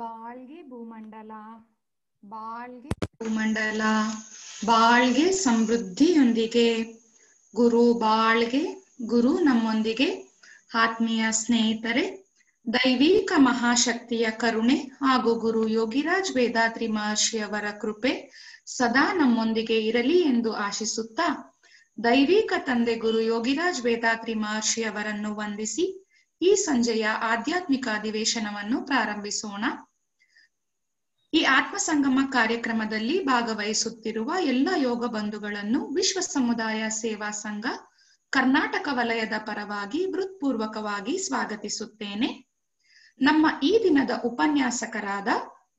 ಬಾಳ್ಗೆ ಭೂಮಂಡಲ ಬಾಳ್ಗೆ ಭೂಮಂಡಲ ಬಾಳ್ಗೆ ಸಮೃದ್ಧಿಯೊಂದಿಗೆ ಗುರು ಬಾಳ್ಗೆ ಗುರು ನಮ್ಮೊಂದಿಗೆ ಆತ್ಮೀಯ ಸ್ನೇಹಿತರೆ ದೈವಿಕ ಮಹಾಶಕ್ತಿಯ ಕರುಣೆ ಹಾಗೂ ಗುರು ಯೋಗಿರಾಜ್ ವೇದಾತ್ರಿ ಮಹರ್ಷಿಯವರ ಕೃಪೆ ಸದಾ ನಮ್ಮೊಂದಿಗೆ ಇರಲಿ ಎಂದು ಆಶಿಸುತ್ತಾ ದೈವಿಕ ತಂದೆ ಗುರು ಯೋಗಿರಾಜ್ ವೇದಾದ್ರಿ ಮಹರ್ಷಿಯವರನ್ನು ವಂದಿಸಿ ಈ ಸಂಜೆಯ ಆಧ್ಯಾತ್ಮಿಕ ಅಧಿವೇಶನವನ್ನು ಪ್ರಾರಂಭಿಸೋಣ ಈ ಆತ್ಮ ಸಂಗಮ ಕಾರ್ಯಕ್ರಮದಲ್ಲಿ ಭಾಗವಹಿಸುತ್ತಿರುವ ಎಲ್ಲ ಯೋಗ ಬಂಧುಗಳನ್ನು ವಿಶ್ವ ಸಮುದಾಯ ಸೇವಾ ಸಂಘ ಕರ್ನಾಟಕ ವಲಯದ ಪರವಾಗಿ ಹೃತ್ಪೂರ್ವಕವಾಗಿ ಸ್ವಾಗತಿಸುತ್ತೇನೆ ನಮ್ಮ ಈ ದಿನದ ಉಪನ್ಯಾಸಕರಾದ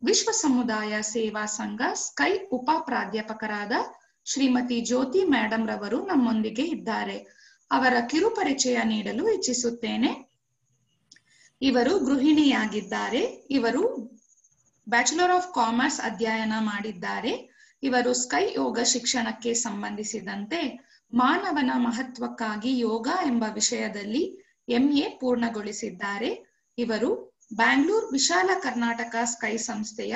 ವಿಶ್ವ ಸಮುದಾಯ ಸೇವಾ ಸಂಘ ಸ್ಕೈ ಉಪ ಪ್ರಾಧ್ಯಾಪಕರಾದ ಶ್ರೀಮತಿ ಜ್ಯೋತಿ ಮೇಡಂ ರವರು ನಮ್ಮೊಂದಿಗೆ ಇದ್ದಾರೆ ಅವರ ಕಿರುಪರಿಚಯ ನೀಡಲು ಇಚ್ಛಿಸುತ್ತೇನೆ ಇವರು ಗೃಹಿಣಿಯಾಗಿದ್ದಾರೆ ಇವರು ಬ್ಯಾಚುಲರ್ ಆಫ್ ಕಾಮರ್ಸ್ ಅಧ್ಯಯನ ಮಾಡಿದ್ದಾರೆ ಇವರು ಸ್ಕೈ ಯೋಗ ಶಿಕ್ಷಣಕ್ಕೆ ಸಂಬಂಧಿಸಿದಂತೆ ಮಾನವನ ಮಹತ್ವಕ್ಕಾಗಿ ಯೋಗ ಎಂಬ ವಿಷಯದಲ್ಲಿ ಎಂಎ ಪೂರ್ಣಗೊಳಿಸಿದ್ದಾರೆ ಇವರು ಬ್ಯಾಂಗ್ಳೂರ್ ವಿಶಾಲ ಕರ್ನಾಟಕ ಸ್ಕೈ ಸಂಸ್ಥೆಯ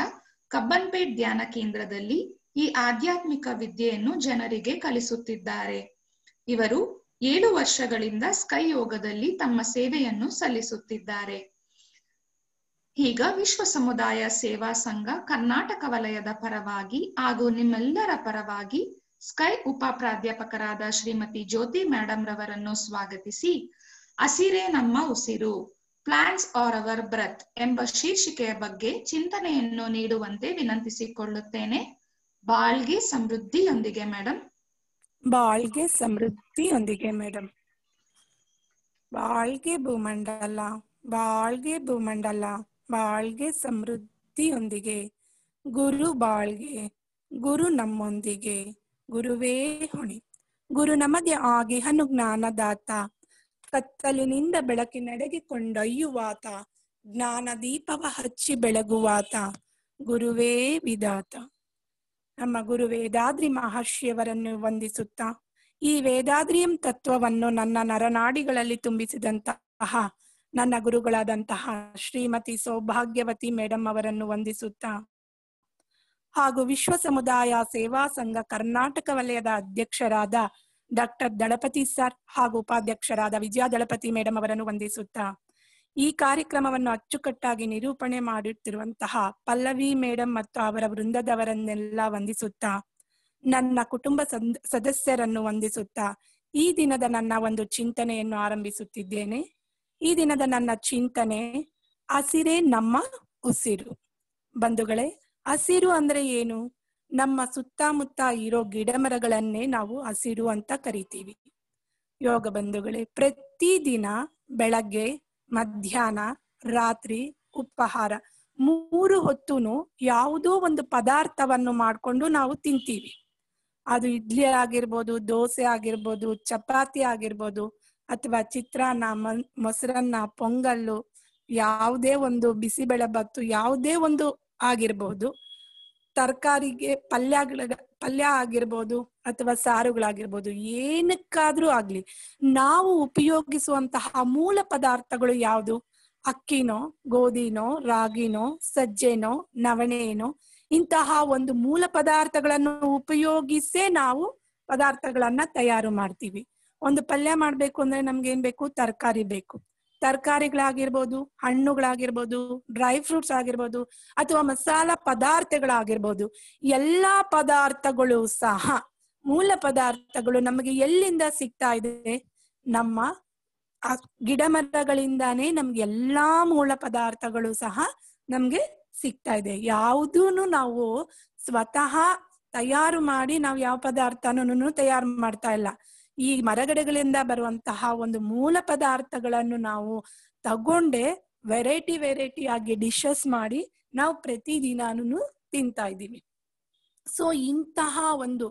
ಕಬ್ಬನ್ಪೇಟ್ ಧ್ಯಾನ ಕೇಂದ್ರದಲ್ಲಿ ಈ ಆಧ್ಯಾತ್ಮಿಕ ವಿದ್ಯೆಯನ್ನು ಜನರಿಗೆ ಕಲಿಸುತ್ತಿದ್ದಾರೆ ಇವರು ಏಳು ವರ್ಷಗಳಿಂದ ಸ್ಕೈ ಯೋಗದಲ್ಲಿ ತಮ್ಮ ಸೇವೆಯನ್ನು ಸಲ್ಲಿಸುತ್ತಿದ್ದಾರೆ ಈಗ ವಿಶ್ವ ಸಮುದಾಯ ಸೇವಾ ಸಂಘ ಕರ್ನಾಟಕ ವಲಯದ ಪರವಾಗಿ ಹಾಗೂ ನಿಮ್ಮೆಲ್ಲರ ಪರವಾಗಿ ಸ್ಕೈ ಉಪ ಪ್ರಾಧ್ಯಾಪಕರಾದ ಶ್ರೀಮತಿ ಜ್ಯೋತಿ ಮೇಡಮ್ ರವರನ್ನು ಸ್ವಾಗತಿಸಿ ಹಸಿರೇ ನಮ್ಮ ಉಸಿರು ಪ್ಲಾನ್ಸ್ ಆರ್ ಅವರ್ ಬ್ರತ್ ಎಂಬ ಶೀರ್ಷಿಕೆಯ ಬಗ್ಗೆ ಚಿಂತನೆಯನ್ನು ನೀಡುವಂತೆ ವಿನಂತಿಸಿಕೊಳ್ಳುತ್ತೇನೆ ಬಾಳ್ಗೆ ಸಮೃದ್ಧಿಯೊಂದಿಗೆ ಮೇಡಮ್ ಬಾಳ್ಗೆ ಸಮೃದ್ಧಿಯೊಂದಿಗೆ ಮೇಡಮ್ ಬಾಳ್ಗೆ ಭೂಮಂಡಲ ಬಾಳ್ಗೆ ಭೂಮಂಡಲ ಬಾಳ್ಗೆ ಸಮೃದ್ಧಿಯೊಂದಿಗೆ ಗುರು ಬಾಳ್ಗೆ ಗುರು ನಮ್ಮೊಂದಿಗೆ ಗುರುವೇ ಹೊಣೆ ಗುರು ನಮಗೆ ಆಗಿ ಹನು ಜ್ಞಾನದಾತ ಕತ್ತಲಿನಿಂದ ಬೆಳಕಿನಡೆಗೆ ಕೊಂಡೊಯ್ಯುವಾತ ಜ್ಞಾನ ದೀಪವ ಹಚ್ಚಿ ಬೆಳಗುವಾತ ಗುರುವೇ ವಿದಾತ ನಮ್ಮ ಗುರು ವೇದಾದ್ರಿ ಮಹರ್ಷಿಯವರನ್ನು ವಂದಿಸುತ್ತಾ ಈ ವೇದಾದ್ರಿಯಂ ತತ್ವವನ್ನು ನನ್ನ ನರನಾಡಿಗಳಲ್ಲಿ ತುಂಬಿಸಿದಂತಹ ನನ್ನ ಗುರುಗಳಾದಂತಹ ಶ್ರೀಮತಿ ಸೌಭಾಗ್ಯವತಿ ಮೇಡಮ್ ಅವರನ್ನು ವಂದಿಸುತ್ತಾ ಹಾಗೂ ವಿಶ್ವ ಸಮುದಾಯ ಸೇವಾ ಸಂಘ ಕರ್ನಾಟಕ ವಲಯದ ಅಧ್ಯಕ್ಷರಾದ ಡಾಕ್ಟರ್ ದಳಪತಿ ಸರ್ ಹಾಗೂ ಉಪಾಧ್ಯಕ್ಷರಾದ ವಿಜಯ ದಳಪತಿ ಮೇಡಮ್ ಅವರನ್ನು ವಂದಿಸುತ್ತಾ ಈ ಕಾರ್ಯಕ್ರಮವನ್ನು ಅಚ್ಚುಕಟ್ಟಾಗಿ ನಿರೂಪಣೆ ಮಾಡುತ್ತಿರುವಂತಹ ಪಲ್ಲವಿ ಮೇಡಮ್ ಮತ್ತು ಅವರ ವೃಂದದವರನ್ನೆಲ್ಲ ವಂದಿಸುತ್ತಾ ನನ್ನ ಕುಟುಂಬ ಸದಸ್ಯರನ್ನು ವಂದಿಸುತ್ತಾ ಈ ದಿನದ ನನ್ನ ಒಂದು ಚಿಂತನೆಯನ್ನು ಆರಂಭಿಸುತ್ತಿದ್ದೇನೆ ಈ ದಿನದ ನನ್ನ ಚಿಂತನೆ ಹಸಿರೇ ನಮ್ಮ ಉಸಿರು ಬಂಧುಗಳೇ ಹಸಿರು ಅಂದ್ರೆ ಏನು ನಮ್ಮ ಸುತ್ತಮುತ್ತ ಇರೋ ಮರಗಳನ್ನೇ ನಾವು ಹಸಿರು ಅಂತ ಕರಿತೀವಿ ಯೋಗ ಬಂಧುಗಳೇ ಪ್ರತಿ ದಿನ ಬೆಳಗ್ಗೆ ಮಧ್ಯಾಹ್ನ ರಾತ್ರಿ ಉಪಹಾರ ಮೂರು ಹೊತ್ತುನು ಯಾವುದೋ ಒಂದು ಪದಾರ್ಥವನ್ನು ಮಾಡಿಕೊಂಡು ನಾವು ತಿಂತೀವಿ ಅದು ಇಡ್ಲಿ ಆಗಿರ್ಬೋದು ದೋಸೆ ಆಗಿರ್ಬೋದು ಚಪಾತಿ ಆಗಿರ್ಬೋದು ಅಥವಾ ಚಿತ್ರಾನ್ನ ಮೊಸರನ್ನ ಪೊಂಗಲ್ಲು ಯಾವುದೇ ಒಂದು ಬಿಸಿಬೇಳೆ ಬತ್ತು ಯಾವುದೇ ಒಂದು ಆಗಿರ್ಬೋದು ತರಕಾರಿಗೆ ಪಲ್ಯಗಳ ಪಲ್ಯ ಆಗಿರ್ಬೋದು ಅಥವಾ ಸಾರುಗಳಾಗಿರ್ಬೋದು ಏನಕ್ಕಾದ್ರೂ ಆಗ್ಲಿ ನಾವು ಉಪಯೋಗಿಸುವಂತಹ ಮೂಲ ಪದಾರ್ಥಗಳು ಯಾವುದು ಅಕ್ಕಿನೋ ಗೋಧಿನೋ ರಾಗಿನೋ ಸಜ್ಜೆನೋ ನವಣೆನೋ ಇಂತಹ ಒಂದು ಮೂಲ ಪದಾರ್ಥಗಳನ್ನು ಉಪಯೋಗಿಸೇ ನಾವು ಪದಾರ್ಥಗಳನ್ನ ತಯಾರು ಮಾಡ್ತೀವಿ ಒಂದು ಪಲ್ಯ ಮಾಡ್ಬೇಕು ಅಂದ್ರೆ ನಮ್ಗೆ ಏನ್ ಬೇಕು ತರಕಾರಿ ಬೇಕು ತರಕಾರಿಗಳಾಗಿರ್ಬೋದು ಹಣ್ಣುಗಳಾಗಿರ್ಬೋದು ಡ್ರೈ ಫ್ರೂಟ್ಸ್ ಆಗಿರ್ಬೋದು ಅಥವಾ ಮಸಾಲ ಪದಾರ್ಥಗಳಾಗಿರ್ಬೋದು ಎಲ್ಲಾ ಪದಾರ್ಥಗಳು ಸಹ ಮೂಲ ಪದಾರ್ಥಗಳು ನಮಗೆ ಎಲ್ಲಿಂದ ಸಿಗ್ತಾ ಇದೆ ನಮ್ಮ ಗಿಡ ಮರಗಳಿಂದಾನೇ ನಮ್ಗೆ ಎಲ್ಲಾ ಮೂಲ ಪದಾರ್ಥಗಳು ಸಹ ನಮ್ಗೆ ಸಿಗ್ತಾ ಇದೆ ಯಾವುದೂನು ನಾವು ಸ್ವತಃ ತಯಾರು ಮಾಡಿ ನಾವು ಯಾವ ಪದಾರ್ಥನೂ ತಯಾರು ಮಾಡ್ತಾ ಇಲ್ಲ ಈ ಮರಗಿಡಗಳಿಂದ ಬರುವಂತಹ ಒಂದು ಮೂಲ ಪದಾರ್ಥಗಳನ್ನು ನಾವು ತಗೊಂಡೆ ವೆರೈಟಿ ವೆರೈಟಿ ಆಗಿ ಡಿಶಸ್ ಮಾಡಿ ನಾವು ಪ್ರತಿದಿನಾನು ತಿಂತಾ ಇದ್ದೀವಿ ಸೊ ಇಂತಹ ಒಂದು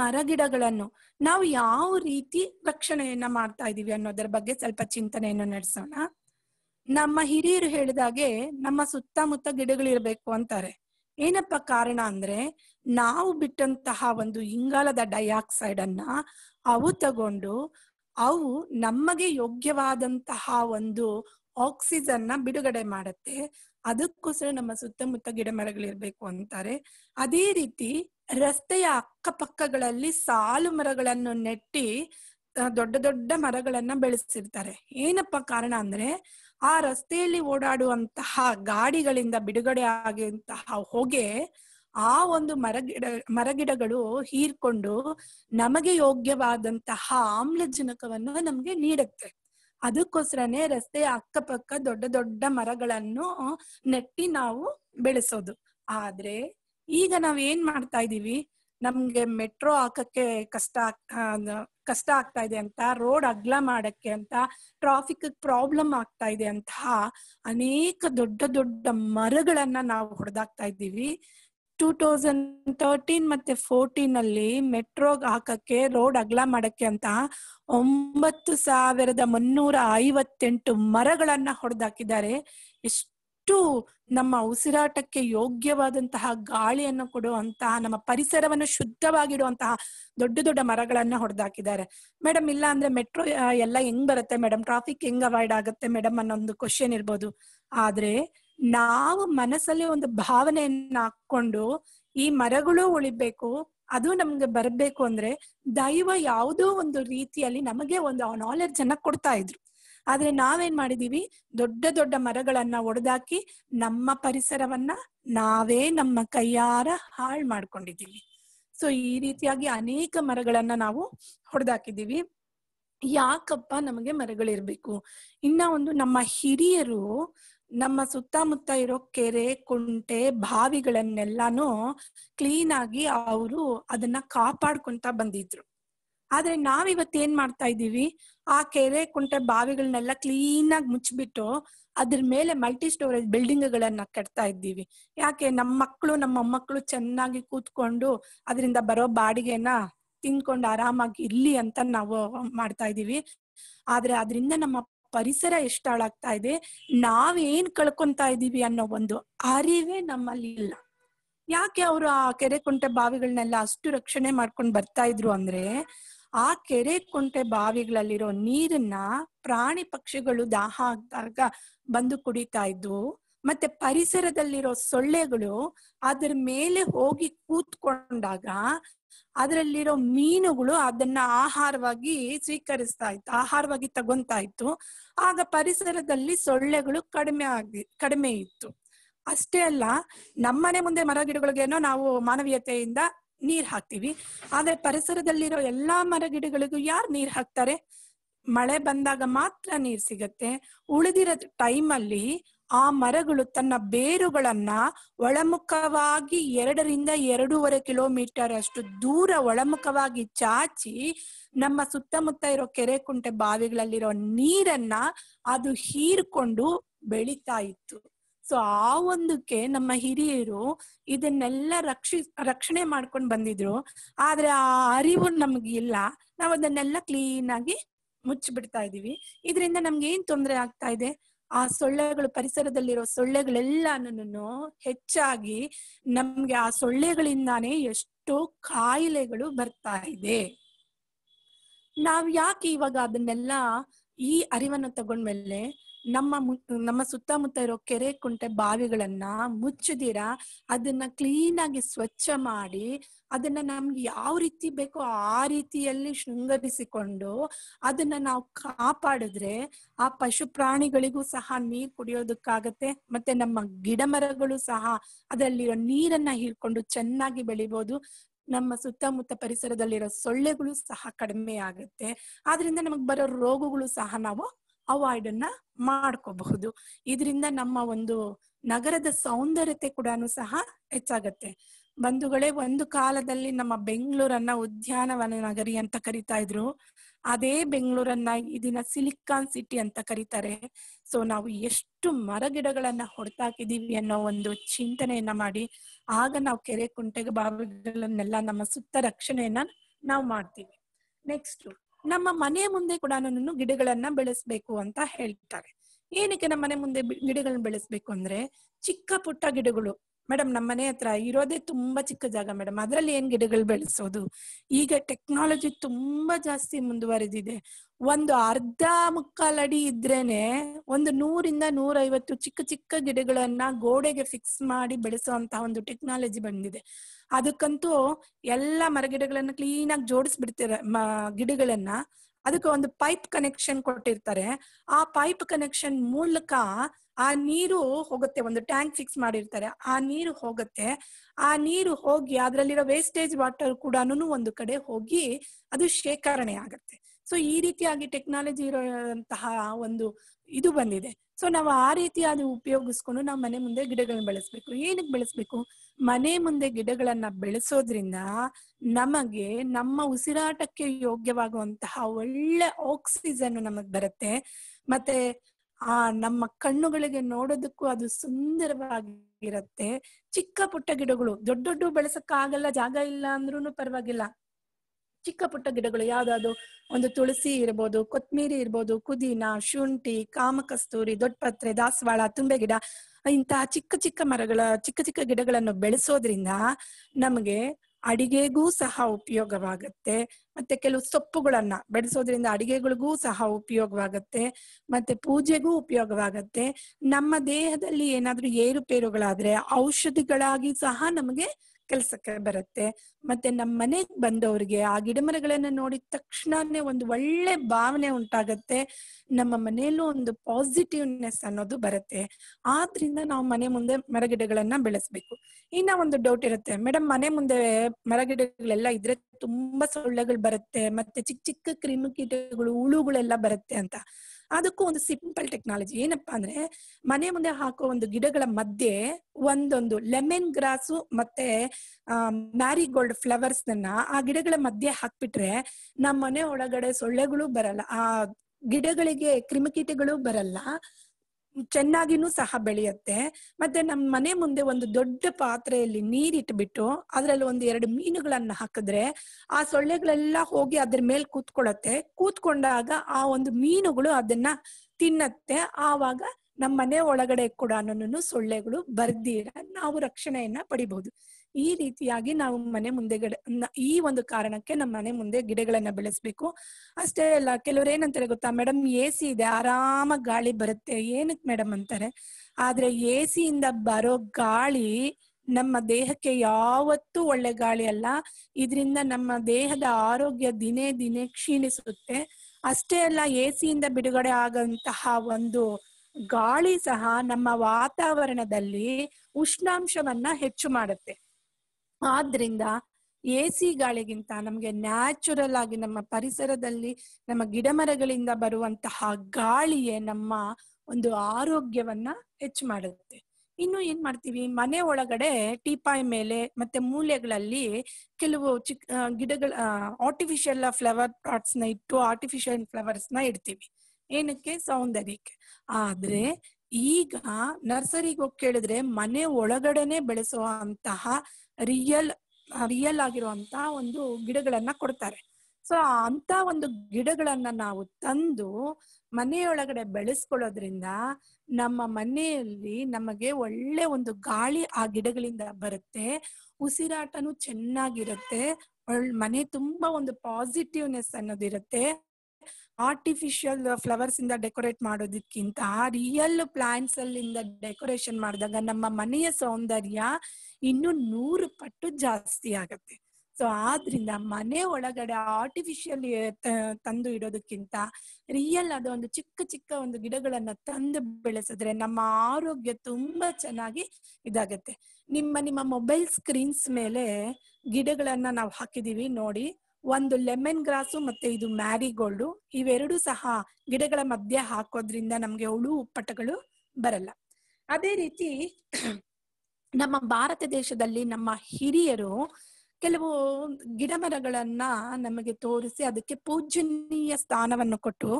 ಮರಗಿಡಗಳನ್ನು ನಾವು ಯಾವ ರೀತಿ ರಕ್ಷಣೆಯನ್ನ ಮಾಡ್ತಾ ಇದೀವಿ ಅನ್ನೋದರ ಬಗ್ಗೆ ಸ್ವಲ್ಪ ಚಿಂತನೆಯನ್ನು ನಡೆಸೋಣ ನಮ್ಮ ಹಿರಿಯರು ಹೇಳಿದಾಗೆ ನಮ್ಮ ಸುತ್ತಮುತ್ತ ಗಿಡಗಳಿರ್ಬೇಕು ಅಂತಾರೆ ಏನಪ್ಪ ಕಾರಣ ಅಂದ್ರೆ ನಾವು ಬಿಟ್ಟಂತಹ ಒಂದು ಇಂಗಾಲದ ಡೈಆಕ್ಸೈಡ್ ಅನ್ನ ಅವು ತಗೊಂಡು ಅವು ನಮಗೆ ಯೋಗ್ಯವಾದಂತಹ ಒಂದು ಆಕ್ಸಿಜನ್ ನ ಬಿಡುಗಡೆ ಮಾಡುತ್ತೆ ಅದಕ್ಕೋಸ್ಕರ ನಮ್ಮ ಸುತ್ತಮುತ್ತ ಗಿಡ ಮರಗಳಿರ್ಬೇಕು ಅಂತಾರೆ ಅದೇ ರೀತಿ ರಸ್ತೆಯ ಅಕ್ಕಪಕ್ಕಗಳಲ್ಲಿ ಸಾಲು ಮರಗಳನ್ನು ನೆಟ್ಟಿ ದೊಡ್ಡ ದೊಡ್ಡ ಮರಗಳನ್ನ ಬೆಳೆಸಿರ್ತಾರೆ ಏನಪ್ಪ ಕಾರಣ ಅಂದ್ರೆ ಆ ರಸ್ತೆಯಲ್ಲಿ ಓಡಾಡುವಂತಹ ಗಾಡಿಗಳಿಂದ ಬಿಡುಗಡೆ ಆಗಿಂತಹ ಹೊಗೆ ಆ ಒಂದು ಮರಗಿಡ ಮರಗಿಡಗಳು ಹೀರ್ಕೊಂಡು ನಮಗೆ ಯೋಗ್ಯವಾದಂತಹ ಆಮ್ಲಜನಕವನ್ನು ನಮ್ಗೆ ನೀಡುತ್ತೆ ಅದಕ್ಕೋಸ್ಕರನೇ ರಸ್ತೆಯ ಅಕ್ಕಪಕ್ಕ ದೊಡ್ಡ ದೊಡ್ಡ ಮರಗಳನ್ನು ನೆಟ್ಟಿ ನಾವು ಬೆಳೆಸೋದು ಆದ್ರೆ ಈಗ ನಾವ್ ಏನ್ ಮಾಡ್ತಾ ಇದೀವಿ ನಮ್ಗೆ ಮೆಟ್ರೋ ಹಾಕಕ್ಕೆ ಕಷ್ಟ ಕಷ್ಟ ಆಗ್ತಾ ಇದೆ ಅಂತ ರೋಡ್ ಅಗ್ಲ ಮಾಡಕ್ಕೆ ಅಂತ ಟ್ರಾಫಿಕ್ ಪ್ರಾಬ್ಲಮ್ ಆಗ್ತಾ ಇದೆ ಅಂತ ಅನೇಕ ದೊಡ್ಡ ದೊಡ್ಡ ಮರಗಳನ್ನ ನಾವು ಹೊಡೆದಾಕ್ತಾ ಇದ್ದೀವಿ ಟೂ ತೌಸಂಡ್ ತರ್ಟೀನ್ ಮತ್ತೆ ಫೋರ್ಟೀನ್ ಅಲ್ಲಿ ಮೆಟ್ರೋ ಹಾಕಕ್ಕೆ ರೋಡ್ ಅಗಲ ಮಾಡಕ್ಕೆ ಅಂತ ಒಂಬತ್ತು ಸಾವಿರದ ಮುನ್ನೂರ ಐವತ್ತೆಂಟು ಮರಗಳನ್ನ ಹೊಡೆದಾಕಿದ್ದಾರೆ ಎಷ್ಟು ನಮ್ಮ ಉಸಿರಾಟಕ್ಕೆ ಯೋಗ್ಯವಾದಂತಹ ಗಾಳಿಯನ್ನು ಕೊಡುವಂತಹ ನಮ್ಮ ಪರಿಸರವನ್ನು ಶುದ್ಧವಾಗಿಡುವಂತಹ ದೊಡ್ಡ ದೊಡ್ಡ ಮರಗಳನ್ನ ಹೊಡೆದಾಕಿದ್ದಾರೆ ಮೇಡಮ್ ಇಲ್ಲ ಅಂದ್ರೆ ಮೆಟ್ರೋ ಎಲ್ಲ ಹೆಂಗ್ ಬರುತ್ತೆ ಮೇಡಮ್ ಟ್ರಾಫಿಕ್ ಹೆಂಗ್ ಅವಾಯ್ಡ್ ಆಗುತ್ತೆ ಮೇಡಮ್ ಅನ್ನೋ ಒಂದು ಕ್ವಶನ್ ಇರ್ಬೋದು ಆದ್ರೆ ನಾವು ಮನಸ್ಸಲ್ಲಿ ಒಂದು ಭಾವನೆಯನ್ನ ಹಾಕೊಂಡು ಈ ಮರಗಳು ಉಳಿಬೇಕು ಅದು ನಮ್ಗೆ ಬರಬೇಕು ಅಂದ್ರೆ ದೈವ ಯಾವುದೋ ಒಂದು ರೀತಿಯಲ್ಲಿ ನಮಗೆ ಒಂದು ನಾಲೆಡ್ಜ್ ಅನ್ನ ಕೊಡ್ತಾ ಇದ್ರು ಆದ್ರೆ ನಾವೇನ್ ಮಾಡಿದೀವಿ ದೊಡ್ಡ ದೊಡ್ಡ ಮರಗಳನ್ನ ಒಡೆದಾಕಿ ನಮ್ಮ ಪರಿಸರವನ್ನ ನಾವೇ ನಮ್ಮ ಕೈಯಾರ ಹಾಳ್ ಮಾಡ್ಕೊಂಡಿದೀವಿ ಸೊ ಈ ರೀತಿಯಾಗಿ ಅನೇಕ ಮರಗಳನ್ನ ನಾವು ಹೊಡೆದಾಕಿದೀವಿ ಯಾಕಪ್ಪ ನಮಗೆ ಮರಗಳಿರ್ಬೇಕು ಇನ್ನ ಒಂದು ನಮ್ಮ ಹಿರಿಯರು ನಮ್ಮ ಸುತ್ತಮುತ್ತ ಇರೋ ಕೆರೆ ಕುಂಟೆ ಬಾವಿಗಳನ್ನೆಲ್ಲಾನು ಕ್ಲೀನ್ ಆಗಿ ಅವರು ಅದನ್ನ ಕಾಪಾಡ್ಕೊಂತ ಬಂದಿದ್ರು ಆದ್ರೆ ನಾವಿವತ್ ಏನ್ ಮಾಡ್ತಾ ಇದೀವಿ ಆ ಕೆರೆ ಕುಂಟೆ ಬಾವಿಗಳನ್ನೆಲ್ಲ ಕ್ಲೀನ್ ಆಗಿ ಮುಚ್ಚಿಬಿಟ್ಟು ಅದ್ರ ಮೇಲೆ ಮಲ್ಟಿ ಸ್ಟೋರೇಜ್ ಬಿಲ್ಡಿಂಗ್ ಗಳನ್ನ ಕಟ್ತಾ ಇದ್ದೀವಿ ಯಾಕೆ ನಮ್ಮ ಮಕ್ಕಳು ನಮ್ಮ ಮಕ್ಕಳು ಚೆನ್ನಾಗಿ ಕೂತ್ಕೊಂಡು ಅದರಿಂದ ಬರೋ ಬಾಡಿಗೆನ ತಿನ್ಕೊಂಡು ಆರಾಮಾಗಿ ಇರ್ಲಿ ಅಂತ ನಾವು ಮಾಡ್ತಾ ಇದೀವಿ ಆದ್ರೆ ಅದರಿಂದ ನಮ್ಮ ಪರಿಸರ ಎಷ್ಟು ಹಾಳಾಗ್ತಾ ಇದೆ ನಾವೇನ್ ಕಳ್ಕೊಂತಾ ಇದೀವಿ ಅನ್ನೋ ಒಂದು ಅರಿವೇ ನಮ್ಮಲ್ಲಿ ಇಲ್ಲ ಯಾಕೆ ಅವರು ಆ ಕೆರೆ ಕುಂಟೆ ಬಾವಿಗಳನ್ನೆಲ್ಲ ಅಷ್ಟು ರಕ್ಷಣೆ ಮಾಡ್ಕೊಂಡು ಬರ್ತಾ ಇದ್ರು ಅಂದ್ರೆ ಆ ಕೆರೆ ಕುಂಟೆ ಬಾವಿಗಳಲ್ಲಿರೋ ನೀರನ್ನ ಪ್ರಾಣಿ ಪಕ್ಷಿಗಳು ದಾಹ ಆಗ್ದಾಗ ಬಂದು ಕುಡಿತಾ ಇದ್ವು ಮತ್ತೆ ಪರಿಸರದಲ್ಲಿರೋ ಸೊಳ್ಳೆಗಳು ಅದ್ರ ಮೇಲೆ ಹೋಗಿ ಕೂತ್ಕೊಂಡಾಗ ಅದರಲ್ಲಿರೋ ಮೀನುಗಳು ಅದನ್ನ ಆಹಾರವಾಗಿ ಸ್ವೀಕರಿಸ್ತಾ ಇತ್ತು ಆಹಾರವಾಗಿ ತಗೊಂತಾ ಇತ್ತು ಆಗ ಪರಿಸರದಲ್ಲಿ ಸೊಳ್ಳೆಗಳು ಕಡಿಮೆ ಆಗಿ ಕಡಿಮೆ ಇತ್ತು ಅಷ್ಟೇ ಅಲ್ಲ ನಮ್ಮನೆ ಮುಂದೆ ಮರಗಿಡಗಳಿಗೇನೋ ನಾವು ಮಾನವೀಯತೆಯಿಂದ ನೀರ್ ಹಾಕ್ತಿವಿ ಆದ್ರೆ ಪರಿಸರದಲ್ಲಿರೋ ಎಲ್ಲಾ ಮರಗಿಡಗಳಿಗೂ ಯಾರು ನೀರ್ ಹಾಕ್ತಾರೆ ಮಳೆ ಬಂದಾಗ ಮಾತ್ರ ನೀರ್ ಸಿಗತ್ತೆ ಉಳಿದಿರೋ ಟೈಮಲ್ಲಿ ಆ ಮರಗಳು ತನ್ನ ಬೇರುಗಳನ್ನ ಒಳಮುಖವಾಗಿ ಎರಡರಿಂದ ಎರಡೂವರೆ ಕಿಲೋಮೀಟರ್ ಅಷ್ಟು ದೂರ ಒಳಮುಖವಾಗಿ ಚಾಚಿ ನಮ್ಮ ಸುತ್ತಮುತ್ತ ಇರೋ ಕೆರೆ ಕುಂಟೆ ಬಾವಿಗಳಲ್ಲಿರೋ ನೀರನ್ನ ಅದು ಹೀರ್ಕೊಂಡು ಬೆಳೀತಾ ಇತ್ತು ಸೊ ಆ ಒಂದಕ್ಕೆ ನಮ್ಮ ಹಿರಿಯರು ಇದನ್ನೆಲ್ಲ ರಕ್ಷಿ ರಕ್ಷಣೆ ಮಾಡ್ಕೊಂಡು ಬಂದಿದ್ರು ಆದ್ರೆ ಆ ಅರಿವು ನಮಗಿಲ್ಲ ನಾವು ಅದನ್ನೆಲ್ಲ ಕ್ಲೀನ್ ಆಗಿ ಮುಚ್ಚಿಬಿಡ್ತಾ ಇದೀವಿ ಇದರಿಂದ ನಮ್ಗೆ ಏನ್ ತೊಂದರೆ ಆಗ್ತಾ ಇದೆ ಆ ಸೊಳ್ಳೆಗಳು ಪರಿಸರದಲ್ಲಿರೋ ಸೊಳ್ಳೆಗಳೆಲ್ಲಾನು ಹೆಚ್ಚಾಗಿ ನಮ್ಗೆ ಆ ಸೊಳ್ಳೆಗಳಿಂದಾನೇ ಎಷ್ಟೋ ಕಾಯಿಲೆಗಳು ಬರ್ತಾ ಇದೆ ನಾವ್ ಯಾಕೆ ಇವಾಗ ಅದನ್ನೆಲ್ಲ ಈ ಅರಿವನ್ನು ತಗೊಂಡ್ಮೇಲೆ ನಮ್ಮ ನಮ್ಮ ಸುತ್ತಮುತ್ತ ಇರೋ ಕೆರೆ ಕುಂಟೆ ಬಾವಿಗಳನ್ನ ಮುಚ್ಚದಿರ ಅದನ್ನ ಕ್ಲೀನ್ ಆಗಿ ಸ್ವಚ್ಛ ಮಾಡಿ ಅದನ್ನ ನಮ್ಗೆ ಯಾವ ರೀತಿ ಬೇಕೋ ಆ ರೀತಿಯಲ್ಲಿ ಶೃಂಗರಿಸಿಕೊಂಡು ಅದನ್ನ ನಾವು ಕಾಪಾಡಿದ್ರೆ ಆ ಪಶು ಪ್ರಾಣಿಗಳಿಗೂ ಸಹ ನೀರ್ ಕುಡಿಯೋದಕ್ಕಾಗತ್ತೆ ಮತ್ತೆ ನಮ್ಮ ಗಿಡ ಮರಗಳು ಸಹ ಅದರಲ್ಲಿರೋ ನೀರನ್ನ ಹೀರ್ಕೊಂಡು ಚೆನ್ನಾಗಿ ಬೆಳಿಬಹುದು ನಮ್ಮ ಸುತ್ತಮುತ್ತ ಪರಿಸರದಲ್ಲಿರೋ ಸೊಳ್ಳೆಗಳು ಸಹ ಕಡಿಮೆ ಆಗುತ್ತೆ ಆದ್ರಿಂದ ನಮಗ್ ಬರೋ ರೋಗಗಳು ಸಹ ನಾವು ಅವಾಯ್ಡ್ ಅನ್ನ ಮಾಡ್ಕೋಬಹುದು ಇದರಿಂದ ನಮ್ಮ ಒಂದು ನಗರದ ಸೌಂದರ್ಯತೆ ಕೂಡ ಸಹ ಹೆಚ್ಚಾಗತ್ತೆ ಬಂಧುಗಳೇ ಒಂದು ಕಾಲದಲ್ಲಿ ನಮ್ಮ ಬೆಂಗಳೂರನ್ನ ಉದ್ಯಾನವನ ನಗರಿ ಅಂತ ಕರಿತಾ ಇದ್ರು ಅದೇ ಬೆಂಗಳೂರನ್ನ ಇದನ್ನ ಸಿಲಿಕಾನ್ ಸಿಟಿ ಅಂತ ಕರೀತಾರೆ ಸೊ ನಾವು ಎಷ್ಟು ಮರ ಗಿಡಗಳನ್ನ ಹೊಡೆತಾಕಿದೀವಿ ಅನ್ನೋ ಒಂದು ಚಿಂತನೆಯನ್ನ ಮಾಡಿ ಆಗ ನಾವು ಕೆರೆ ಕುಂಟೆ ಬಾವಿಗಳನ್ನೆಲ್ಲ ನಮ್ಮ ಸುತ್ತ ರಕ್ಷಣೆಯನ್ನ ನಾವು ಮಾಡ್ತೀವಿ ನೆಕ್ಸ್ಟ್ ನಮ್ಮ ಮನೆ ಮುಂದೆ ಕೂಡ ಗಿಡಗಳನ್ನ ಬೆಳೆಸ್ಬೇಕು ಅಂತ ಹೇಳ್ತಾರೆ ಏನಕ್ಕೆ ನಮ್ಮ ಮನೆ ಮುಂದೆ ಗಿಡಗಳನ್ನ ಬೆಳೆಸ್ಬೇಕು ಅಂದ್ರೆ ಚಿಕ್ಕ ಪುಟ್ಟ ಗಿಡಗಳು ಮೇಡಮ್ ನಮ್ಮ ಮನೆ ಹತ್ರ ಇರೋದೇ ತುಂಬಾ ಚಿಕ್ಕ ಜಾಗ ಮೇಡಮ್ ಅದರಲ್ಲಿ ಏನ್ ಗಿಡಗಳು ಬೆಳೆಸೋದು ಈಗ ಟೆಕ್ನಾಲಜಿ ತುಂಬಾ ಜಾಸ್ತಿ ಮುಂದುವರೆದಿದೆ ಒಂದು ಅರ್ಧ ಮುಕ್ಕಾಲ್ ಅಡಿ ಇದ್ರೇನೆ ಒಂದು ನೂರಿಂದ ಐವತ್ತು ಚಿಕ್ಕ ಚಿಕ್ಕ ಗಿಡಗಳನ್ನ ಗೋಡೆಗೆ ಫಿಕ್ಸ್ ಮಾಡಿ ಬೆಳೆಸುವಂತಹ ಒಂದು ಟೆಕ್ನಾಲಜಿ ಬಂದಿದೆ ಅದಕ್ಕಂತೂ ಎಲ್ಲ ಮರಗಿಡಗಳನ್ನ ಕ್ಲೀನ್ ಆಗಿ ಮ ಗಿಡಗಳನ್ನ ಅದಕ್ಕೆ ಒಂದು ಪೈಪ್ ಕನೆಕ್ಷನ್ ಕೊಟ್ಟಿರ್ತಾರೆ ಆ ಪೈಪ್ ಕನೆಕ್ಷನ್ ಮೂಲಕ ಆ ನೀರು ಹೋಗುತ್ತೆ ಒಂದು ಟ್ಯಾಂಕ್ ಫಿಕ್ಸ್ ಮಾಡಿರ್ತಾರೆ ಆ ನೀರು ಹೋಗುತ್ತೆ ಆ ನೀರು ಹೋಗಿ ಅದರಲ್ಲಿರೋ ವೇಸ್ಟೇಜ್ ವಾಟರ್ ಕೂಡ ಒಂದು ಕಡೆ ಹೋಗಿ ಅದು ಶೇಖರಣೆ ಆಗುತ್ತೆ ಸೊ ಈ ರೀತಿಯಾಗಿ ಟೆಕ್ನಾಲಜಿ ಇರೋಂತಹ ಒಂದು ಇದು ಬಂದಿದೆ ಸೊ ನಾವು ಆ ಅದು ಉಪಯೋಗಿಸ್ಕೊಂಡು ನಾವು ಮನೆ ಮುಂದೆ ಗಿಡಗಳನ್ನ ಬೆಳೆಸ್ಬೇಕು ಏನಕ್ಕೆ ಬೆಳೆಸ್ಬೇಕು ಮನೆ ಮುಂದೆ ಗಿಡಗಳನ್ನ ಬೆಳೆಸೋದ್ರಿಂದ ನಮಗೆ ನಮ್ಮ ಉಸಿರಾಟಕ್ಕೆ ಯೋಗ್ಯವಾಗುವಂತಹ ಒಳ್ಳೆ ಆಕ್ಸಿಜನ್ ನಮಗ್ ಬರುತ್ತೆ ಮತ್ತೆ ಆ ನಮ್ಮ ಕಣ್ಣುಗಳಿಗೆ ನೋಡೋದಕ್ಕೂ ಅದು ಸುಂದರವಾಗಿರತ್ತೆ ಚಿಕ್ಕ ಪುಟ್ಟ ಗಿಡಗಳು ದೊಡ್ಡ ದೊಡ್ಡ ಆಗಲ್ಲ ಜಾಗ ಇಲ್ಲ ಅಂದ್ರೂ ಪರವಾಗಿಲ್ಲ ಚಿಕ್ಕ ಪುಟ್ಟ ಗಿಡಗಳು ಯಾವ್ದಾದ್ರು ಒಂದು ತುಳಸಿ ಇರ್ಬೋದು ಕೊತ್ಮೀರಿ ಇರ್ಬೋದು ಕುದಿನ ಶುಂಠಿ ಕಾಮಕಸ್ತೂರಿ ದೊಡ್ಡಪತ್ರೆ ದಾಸವಾಳ ತುಂಬೆ ಗಿಡ ಇಂತಹ ಚಿಕ್ಕ ಚಿಕ್ಕ ಮರಗಳ ಚಿಕ್ಕ ಚಿಕ್ಕ ಗಿಡಗಳನ್ನು ಬೆಳೆಸೋದ್ರಿಂದ ನಮಗೆ ಅಡಿಗೆಗೂ ಸಹ ಉಪಯೋಗವಾಗುತ್ತೆ ಮತ್ತೆ ಕೆಲವು ಸೊಪ್ಪುಗಳನ್ನ ಬೆಳೆಸೋದ್ರಿಂದ ಅಡಿಗೆಗಳಿಗೂ ಸಹ ಉಪಯೋಗವಾಗುತ್ತೆ ಮತ್ತೆ ಪೂಜೆಗೂ ಉಪಯೋಗವಾಗುತ್ತೆ ನಮ್ಮ ದೇಹದಲ್ಲಿ ಏನಾದ್ರೂ ಏರುಪೇರುಗಳಾದ್ರೆ ಔಷಧಿಗಳಾಗಿ ಸಹ ನಮಗೆ ಕೆಲ್ಸಕ್ಕೆ ಬರುತ್ತೆ ಮತ್ತೆ ನಮ್ಮ ಮನೆಗೆ ಬಂದವ್ರಿಗೆ ಆ ಗಿಡಮರಗಳನ್ನ ನೋಡಿದ ತಕ್ಷಣನೇ ಒಂದು ಒಳ್ಳೆ ಭಾವನೆ ಉಂಟಾಗತ್ತೆ ನಮ್ಮ ಮನೆಯಲ್ಲೂ ಒಂದು ಪಾಸಿಟಿವ್ನೆಸ್ ಅನ್ನೋದು ಬರುತ್ತೆ ಆದ್ರಿಂದ ನಾವು ಮನೆ ಮುಂದೆ ಮರಗಿಡಗಳನ್ನ ಬೆಳೆಸ್ಬೇಕು ಇನ್ನ ಒಂದು ಡೌಟ್ ಇರುತ್ತೆ ಮೇಡಮ್ ಮನೆ ಮುಂದೆ ಮರಗಿಡಗಳೆಲ್ಲ ಇದ್ರೆ ತುಂಬಾ ಸೊಳ್ಳೆಗಳು ಬರುತ್ತೆ ಮತ್ತೆ ಚಿಕ್ಕ ಚಿಕ್ಕ ಕ್ರಿಮಿಕೀಟಗಳು ಹುಳುಗಳೆಲ್ಲ ಬರುತ್ತೆ ಅಂತ ಅದಕ್ಕೂ ಒಂದು ಸಿಂಪಲ್ ಟೆಕ್ನಾಲಜಿ ಏನಪ್ಪಾ ಅಂದ್ರೆ ಮನೆ ಮುಂದೆ ಹಾಕೋ ಒಂದು ಗಿಡಗಳ ಮಧ್ಯೆ ಒಂದೊಂದು ಲೆಮನ್ ಗ್ರಾಸು ಮತ್ತೆ ಮ್ಯಾರಿಗೋಲ್ಡ್ ಫ್ಲವರ್ಸ್ ಆ ಗಿಡಗಳ ಮಧ್ಯೆ ಹಾಕ್ಬಿಟ್ರೆ ನಮ್ಮ ಮನೆ ಒಳಗಡೆ ಸೊಳ್ಳೆಗಳು ಬರಲ್ಲ ಆ ಗಿಡಗಳಿಗೆ ಕ್ರಿಮಿಕೀಟಗಳು ಬರಲ್ಲ ಚೆನ್ನಾಗಿನೂ ಸಹ ಬೆಳೆಯುತ್ತೆ ಮತ್ತೆ ನಮ್ಮ ಮನೆ ಮುಂದೆ ಒಂದು ದೊಡ್ಡ ಪಾತ್ರೆಯಲ್ಲಿ ನೀರಿಟ್ಬಿಟ್ಟು ಅದರಲ್ಲಿ ಒಂದು ಎರಡು ಮೀನುಗಳನ್ನ ಹಾಕಿದ್ರೆ ಆ ಸೊಳ್ಳೆಗಳೆಲ್ಲ ಹೋಗಿ ಅದ್ರ ಮೇಲೆ ಕೂತ್ಕೊಳ್ಳತ್ತೆ ಕೂತ್ಕೊಂಡಾಗ ಆ ಒಂದು ಮೀನುಗಳು ಅದನ್ನ ತಿನ್ನತ್ತೆ ಆವಾಗ ನಮ್ಮ ಮನೆ ಒಳಗಡೆ ಕೂಡ ಸೊಳ್ಳೆಗಳು ಬರ್ದಿರ ನಾವು ರಕ್ಷಣೆಯನ್ನ ಪಡಿಬಹುದು ಈ ರೀತಿಯಾಗಿ ನಾವು ಮನೆ ಮುಂದೆ ಗಿಡ ಈ ಒಂದು ಕಾರಣಕ್ಕೆ ನಮ್ಮ ಮನೆ ಮುಂದೆ ಗಿಡಗಳನ್ನ ಬೆಳೆಸ್ಬೇಕು ಅಷ್ಟೇ ಅಲ್ಲ ಕೆಲವ್ರು ಏನಂತಾರೆ ಗೊತ್ತಾ ಮೇಡಮ್ ಎ ಸಿ ಇದೆ ಆರಾಮ ಗಾಳಿ ಬರುತ್ತೆ ಏನಕ್ಕೆ ಮೇಡಮ್ ಅಂತಾರೆ ಆದ್ರೆ ಎ ಸಿಯಿಂದ ಬರೋ ಗಾಳಿ ನಮ್ಮ ದೇಹಕ್ಕೆ ಯಾವತ್ತೂ ಒಳ್ಳೆ ಗಾಳಿ ಅಲ್ಲ ಇದರಿಂದ ನಮ್ಮ ದೇಹದ ಆರೋಗ್ಯ ದಿನೇ ದಿನೇ ಕ್ಷೀಣಿಸುತ್ತೆ ಅಷ್ಟೇ ಅಲ್ಲ ಎ ಸಿಯಿಂದ ಬಿಡುಗಡೆ ಆಗಂತಹ ಒಂದು ಗಾಳಿ ಸಹ ನಮ್ಮ ವಾತಾವರಣದಲ್ಲಿ ಉಷ್ಣಾಂಶವನ್ನ ಹೆಚ್ಚು ಮಾಡುತ್ತೆ ಆದ್ರಿಂದ ಎ ಸಿ ಗಾಳಿಗಿಂತ ನಮ್ಗೆ ನ್ಯಾಚುರಲ್ ಆಗಿ ನಮ್ಮ ಪರಿಸರದಲ್ಲಿ ನಮ್ಮ ಗಿಡಮರಗಳಿಂದ ಬರುವಂತಹ ಗಾಳಿಯೇ ನಮ್ಮ ಒಂದು ಆರೋಗ್ಯವನ್ನ ಹೆಚ್ಚು ಮಾಡುತ್ತೆ ಇನ್ನು ಏನ್ ಮಾಡ್ತೀವಿ ಮನೆ ಒಳಗಡೆ ಟೀಪಾಯ್ ಮೇಲೆ ಮತ್ತೆ ಮೂಲೆಗಳಲ್ಲಿ ಕೆಲವು ಚಿಕ್ಕ ಗಿಡಗಳ ಆರ್ಟಿಫಿಷಿಯಲ್ ಫ್ಲವರ್ ಪಾಟ್ಸ್ ನ ಇಟ್ಟು ಆರ್ಟಿಫಿಷಿಯಲ್ ಫ್ಲವರ್ಸ್ ನ ಇಡ್ತೀವಿ ಏನಕ್ಕೆ ಸೌಂದರ್ಯಕ್ಕೆ ಆದ್ರೆ ಈಗ ನರ್ಸರಿಗೆ ಹೋಗಿ ಕೇಳಿದ್ರೆ ಮನೆ ಒಳಗಡೆನೆ ಬೆಳೆಸುವಂತಹ ರಿಯಲ್ ರಿಯಲ್ ಆಗಿರುವಂತ ಒಂದು ಗಿಡಗಳನ್ನ ಕೊಡ್ತಾರೆ ಸೊ ಅಂತ ಒಂದು ಗಿಡಗಳನ್ನ ನಾವು ತಂದು ಮನೆಯೊಳಗಡೆ ಬೆಳೆಸ್ಕೊಳ್ಳೋದ್ರಿಂದ ನಮ್ಮ ಮನೆಯಲ್ಲಿ ನಮಗೆ ಒಳ್ಳೆ ಒಂದು ಗಾಳಿ ಆ ಗಿಡಗಳಿಂದ ಬರುತ್ತೆ ಉಸಿರಾಟನು ಚೆನ್ನಾಗಿರುತ್ತೆ ಮನೆ ತುಂಬಾ ಒಂದು ಪಾಸಿಟಿವ್ನೆಸ್ ಅನ್ನೋದಿರುತ್ತೆ ಆರ್ಟಿಫಿಷಿಯಲ್ ಫ್ಲವರ್ಸ್ uh, ಇಂದ ಡೆಕೋರೇಟ್ ಮಾಡೋದಕ್ಕಿಂತ ರಿಯಲ್ ಪ್ಲಾಂಟ್ಸ್ ಅಲ್ಲಿಂದ ಡೆಕೋರೇಷನ್ ಮಾಡಿದಾಗ ನಮ್ಮ ಮನೆಯ ಸೌಂದರ್ಯ ಇನ್ನು ನೂರು ಪಟ್ಟು ಜಾಸ್ತಿ ಆಗತ್ತೆ ಸೊ ಆದ್ರಿಂದ ಮನೆ ಒಳಗಡೆ ಆರ್ಟಿಫಿಷಿಯಲ್ ತಂದು ಇಡೋದಕ್ಕಿಂತ ರಿಯಲ್ ಆದ ಒಂದು ಚಿಕ್ಕ ಚಿಕ್ಕ ಒಂದು ಗಿಡಗಳನ್ನ ತಂದು ಬೆಳೆಸಿದ್ರೆ ನಮ್ಮ ಆರೋಗ್ಯ ತುಂಬಾ ಚೆನ್ನಾಗಿ ಇದಾಗತ್ತೆ ನಿಮ್ಮ ನಿಮ್ಮ ಮೊಬೈಲ್ ಸ್ಕ್ರೀನ್ಸ್ ಮೇಲೆ ಗಿಡಗಳನ್ನ ನಾವು ಹಾಕಿದೀವಿ ನೋಡಿ ಒಂದು ಲೆಮನ್ ಗ್ರಾಸು ಮತ್ತೆ ಇದು ಮ್ಯಾರಿಗೋಲ್ಡು ಇವೆರಡು ಸಹ ಗಿಡಗಳ ಮಧ್ಯೆ ಹಾಕೋದ್ರಿಂದ ನಮ್ಗೆ ಹುಳು ಉಪ್ಪಟಗಳು ಬರಲ್ಲ ಅದೇ ರೀತಿ ನಮ್ಮ ಭಾರತ ದೇಶದಲ್ಲಿ ನಮ್ಮ ಹಿರಿಯರು ಕೆಲವು ಗಿಡ ಮರಗಳನ್ನ ನಮಗೆ ತೋರಿಸಿ ಅದಕ್ಕೆ ಪೂಜನೀಯ ಸ್ಥಾನವನ್ನು ಕೊಟ್ಟು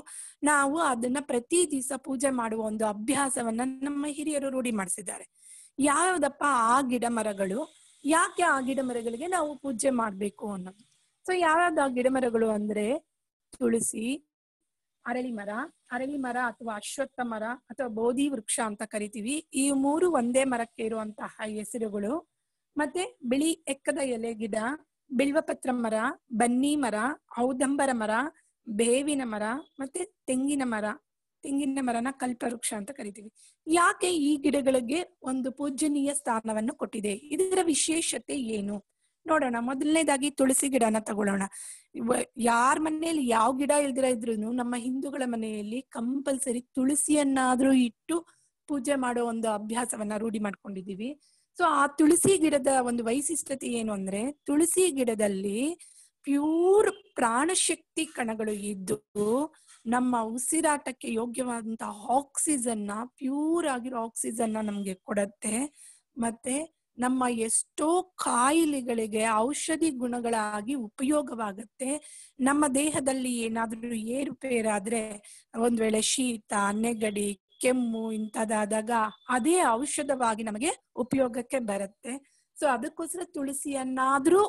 ನಾವು ಅದನ್ನ ಪ್ರತಿ ದಿವಸ ಪೂಜೆ ಮಾಡುವ ಒಂದು ಅಭ್ಯಾಸವನ್ನ ನಮ್ಮ ಹಿರಿಯರು ರೂಢಿ ಮಾಡಿಸಿದ್ದಾರೆ ಯಾವ್ದಪ್ಪ ಆ ಗಿಡ ಮರಗಳು ಯಾಕೆ ಆ ಗಿಡ ಮರಗಳಿಗೆ ನಾವು ಪೂಜೆ ಮಾಡಬೇಕು ಅನ್ನೋದು ಸೊ ಗಿಡ ಗಿಡಮರಗಳು ಅಂದ್ರೆ ತುಳಸಿ ಅರಳಿ ಮರ ಅರಳಿ ಮರ ಅಥವಾ ಅಶ್ವತ್ಥ ಮರ ಅಥವಾ ಬೋಧಿ ವೃಕ್ಷ ಅಂತ ಕರಿತೀವಿ ಈ ಮೂರು ಒಂದೇ ಮರಕ್ಕೆ ಇರುವಂತಹ ಹೆಸರುಗಳು ಮತ್ತೆ ಬಿಳಿ ಎಕ್ಕದ ಎಲೆ ಗಿಡ ಬಿಲ್ವಪತ್ರ ಮರ ಬನ್ನಿ ಮರ ಔದಂಬರ ಮರ ಬೇವಿನ ಮರ ಮತ್ತೆ ತೆಂಗಿನ ಮರ ತೆಂಗಿನ ಮರನ ಕಲ್ಪವೃಕ್ಷ ಅಂತ ಕರಿತೀವಿ ಯಾಕೆ ಈ ಗಿಡಗಳಿಗೆ ಒಂದು ಪೂಜನೀಯ ಸ್ಥಾನವನ್ನು ಕೊಟ್ಟಿದೆ ಇದರ ವಿಶೇಷತೆ ಏನು ನೋಡೋಣ ಮೊದಲನೇದಾಗಿ ತುಳಸಿ ಗಿಡನ ತಗೊಳ್ಳೋಣ ಯಾರ ಮನೆಯಲ್ಲಿ ಯಾವ ಗಿಡ ಇಲ್ದಿರ ಇದ್ರು ನಮ್ಮ ಹಿಂದೂಗಳ ಮನೆಯಲ್ಲಿ ಕಂಪಲ್ಸರಿ ತುಳಸಿಯನ್ನಾದ್ರೂ ಇಟ್ಟು ಪೂಜೆ ಮಾಡೋ ಒಂದು ಅಭ್ಯಾಸವನ್ನ ರೂಢಿ ಮಾಡ್ಕೊಂಡಿದೀವಿ ಸೊ ಆ ತುಳಸಿ ಗಿಡದ ಒಂದು ವೈಶಿಷ್ಟ್ಯತೆ ಏನು ಅಂದ್ರೆ ತುಳಸಿ ಗಿಡದಲ್ಲಿ ಪ್ಯೂರ್ ಪ್ರಾಣಶಕ್ತಿ ಕಣಗಳು ಇದ್ದು ನಮ್ಮ ಉಸಿರಾಟಕ್ಕೆ ಯೋಗ್ಯವಾದಂತಹ ಆಕ್ಸಿಜನ್ ನ ಪ್ಯೂರ್ ಆಗಿರೋ ಆಕ್ಸಿಜನ್ ನ ನಮ್ಗೆ ಕೊಡತ್ತೆ ಮತ್ತೆ ನಮ್ಮ ಎಷ್ಟೋ ಕಾಯಿಲೆಗಳಿಗೆ ಔಷಧಿ ಗುಣಗಳಾಗಿ ಉಪಯೋಗವಾಗುತ್ತೆ ನಮ್ಮ ದೇಹದಲ್ಲಿ ಏನಾದ್ರೂ ಏರುಪೇರಾದ್ರೆ ಒಂದ್ ವೇಳೆ ಶೀತ ನೆಗಡಿ ಕೆಮ್ಮು ಇಂಥದಾದಾಗ ಅದೇ ಔಷಧವಾಗಿ ನಮಗೆ ಉಪಯೋಗಕ್ಕೆ ಬರುತ್ತೆ ಸೊ ಅದಕ್ಕೋಸ್ಕರ ತುಳಸಿಯನ್ನಾದ್ರೂ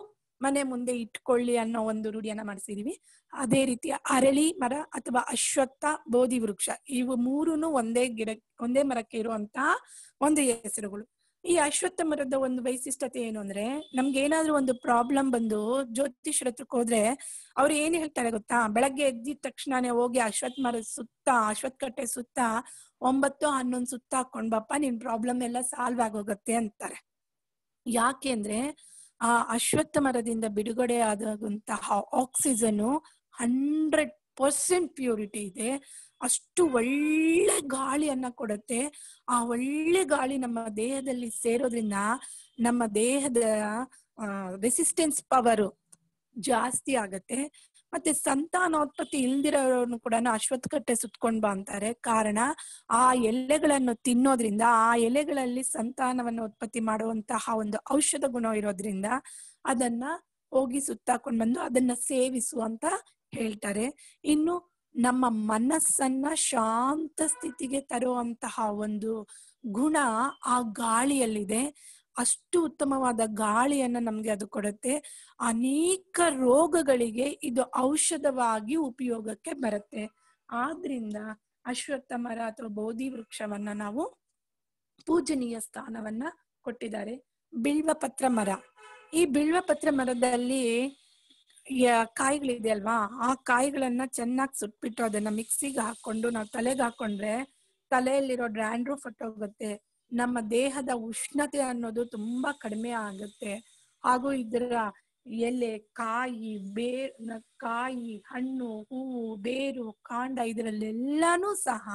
ಮನೆ ಮುಂದೆ ಇಟ್ಕೊಳ್ಳಿ ಅನ್ನೋ ಒಂದು ರೂಢಿಯನ್ನ ಮಾಡಿಸಿದೀವಿ ಅದೇ ರೀತಿ ಅರಳಿ ಮರ ಅಥವಾ ಅಶ್ವತ್ಥ ಬೋಧಿ ವೃಕ್ಷ ಇವು ಮೂರುನು ಒಂದೇ ಗಿಡ ಒಂದೇ ಮರಕ್ಕೆ ಇರುವಂತಹ ಒಂದು ಹೆಸರುಗಳು ಈ ಅಶ್ವತ್ಥ ಮರದ ಒಂದು ವೈಶಿಷ್ಟ್ಯತೆ ಏನು ಅಂದ್ರೆ ನಮ್ಗೆ ಏನಾದ್ರೂ ಒಂದು ಪ್ರಾಬ್ಲಮ್ ಬಂದು ಜ್ಯೋತಿಷ್ಯರ ಹತ್ರಕ್ಕೆ ಹೋದ್ರೆ ಅವ್ರು ಏನ್ ಹೇಳ್ತಾರೆ ಗೊತ್ತಾ ಬೆಳಗ್ಗೆ ಎದ್ದಿದ ತಕ್ಷಣನೇ ಹೋಗಿ ಅಶ್ವತ್ಥ ಮರದ ಸುತ್ತ ಅಶ್ವತ್ಕಟ್ಟೆ ಕಟ್ಟೆ ಸುತ್ತ ಒಂಬತ್ತು ಹನ್ನೊಂದು ಸುತ್ತ ಹಾಕೊಂಡ್ ಬಾಪ ನಿನ್ ಪ್ರಾಬ್ಲಮ್ ಎಲ್ಲ ಸಾಲ್ವ್ ಆಗೋಗತ್ತೆ ಅಂತಾರೆ ಯಾಕೆ ಅಂದ್ರೆ ಆ ಅಶ್ವತ್ಥ ಮರದಿಂದ ಬಿಡುಗಡೆ ಆದಂತಹ ಆಕ್ಸಿಜನ್ ಹಂಡ್ರೆಡ್ ಪರ್ಸೆಂಟ್ ಪ್ಯೂರಿಟಿ ಇದೆ ಅಷ್ಟು ಒಳ್ಳೆ ಗಾಳಿಯನ್ನ ಕೊಡುತ್ತೆ ಆ ಒಳ್ಳೆ ಗಾಳಿ ನಮ್ಮ ದೇಹದಲ್ಲಿ ಸೇರೋದ್ರಿಂದ ನಮ್ಮ ದೇಹದ ರೆಸಿಸ್ಟೆನ್ಸ್ ಪವರು ಜಾಸ್ತಿ ಆಗತ್ತೆ ಮತ್ತೆ ಸಂತಾನೋತ್ಪತ್ತಿ ಇಲ್ದಿರೋನು ಕೂಡ ಅಶ್ವತ್ಕಟ್ಟೆ ಕಟ್ಟೆ ಸುತ್ಕೊಂಡ್ ಬಾ ಅಂತಾರೆ ಕಾರಣ ಆ ಎಲೆಗಳನ್ನು ತಿನ್ನೋದ್ರಿಂದ ಆ ಎಲೆಗಳಲ್ಲಿ ಸಂತಾನವನ್ನು ಉತ್ಪತ್ತಿ ಮಾಡುವಂತಹ ಒಂದು ಔಷಧ ಗುಣ ಇರೋದ್ರಿಂದ ಅದನ್ನ ಹೋಗಿ ಸುತ್ತಾಕೊಂಡ್ ಬಂದು ಅದನ್ನ ಸೇವಿಸು ಅಂತ ಹೇಳ್ತಾರೆ ಇನ್ನು ನಮ್ಮ ಮನಸ್ಸನ್ನ ಶಾಂತ ಸ್ಥಿತಿಗೆ ತರುವಂತಹ ಒಂದು ಗುಣ ಆ ಗಾಳಿಯಲ್ಲಿದೆ ಅಷ್ಟು ಉತ್ತಮವಾದ ಗಾಳಿಯನ್ನ ನಮ್ಗೆ ಅದು ಕೊಡುತ್ತೆ ಅನೇಕ ರೋಗಗಳಿಗೆ ಇದು ಔಷಧವಾಗಿ ಉಪಯೋಗಕ್ಕೆ ಬರುತ್ತೆ ಆದ್ರಿಂದ ಅಶ್ವತ್ಥ ಮರ ಅಥವಾ ಬೋಧಿ ವೃಕ್ಷವನ್ನ ನಾವು ಪೂಜನೀಯ ಸ್ಥಾನವನ್ನ ಕೊಟ್ಟಿದ್ದಾರೆ ಬಿಳ್ವಪತ್ರ ಪತ್ರ ಮರ ಈ ಬಿಳ್ವಪತ್ರ ಪತ್ರ ಮರದಲ್ಲಿ ಕಾಯಿಗಳಿದೆ ಅಲ್ವಾ ಆ ಕಾಯಿಗಳನ್ನ ಚೆನ್ನಾಗಿ ಸುಟ್ಬಿಟ್ಟು ಅದನ್ನ ಮಿಕ್ಸಿಗೆ ಹಾಕೊಂಡು ನಾವು ತಲೆಗೆ ಹಾಕೊಂಡ್ರೆ ತಲೆಯಲ್ಲಿರೋ ಡ್ರ್ಯಾಂಡ್ರೂ ಫಟ್ಟೋಗುತ್ತೆ ನಮ್ಮ ದೇಹದ ಉಷ್ಣತೆ ಅನ್ನೋದು ತುಂಬಾ ಕಡಿಮೆ ಆಗುತ್ತೆ ಹಾಗೂ ಇದರ ಎಲೆ ಕಾಯಿ ಬೇ ಕಾಯಿ ಹಣ್ಣು ಹೂವು ಬೇರು ಕಾಂಡ ಇದರಲ್ಲೆಲ್ಲಾನು ಸಹ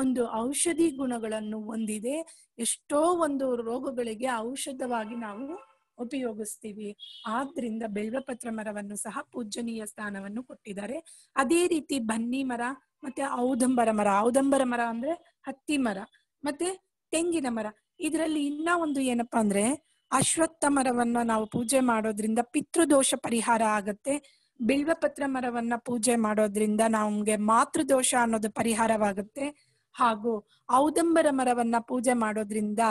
ಒಂದು ಔಷಧಿ ಗುಣಗಳನ್ನು ಹೊಂದಿದೆ ಎಷ್ಟೋ ಒಂದು ರೋಗಗಳಿಗೆ ಔಷಧವಾಗಿ ನಾವು ಉಪಯೋಗಿಸ್ತೀವಿ ಆದ್ರಿಂದ ಬೆಳ್ವಪತ್ರ ಮರವನ್ನು ಸಹ ಪೂಜನೀಯ ಸ್ಥಾನವನ್ನು ಕೊಟ್ಟಿದ್ದಾರೆ ಅದೇ ರೀತಿ ಬನ್ನಿ ಮರ ಮತ್ತೆ ಔದಂಬರ ಮರ ಔದಂಬರ ಮರ ಅಂದ್ರೆ ಹತ್ತಿ ಮರ ಮತ್ತೆ ತೆಂಗಿನ ಮರ ಇದರಲ್ಲಿ ಇನ್ನ ಒಂದು ಏನಪ್ಪಾ ಅಂದ್ರೆ ಅಶ್ವತ್ಥ ಮರವನ್ನ ನಾವು ಪೂಜೆ ಮಾಡೋದ್ರಿಂದ ಪಿತೃದೋಷ ಪರಿಹಾರ ಆಗತ್ತೆ ಬಿಲ್ವಪತ್ರ ಮರವನ್ನ ಪೂಜೆ ಮಾಡೋದ್ರಿಂದ ನಮ್ಗೆ ಮಾತೃದೋಷ ಅನ್ನೋದು ಪರಿಹಾರವಾಗುತ್ತೆ ಹಾಗೂ ಔದಂಬರ ಮರವನ್ನ ಪೂಜೆ ಮಾಡೋದ್ರಿಂದ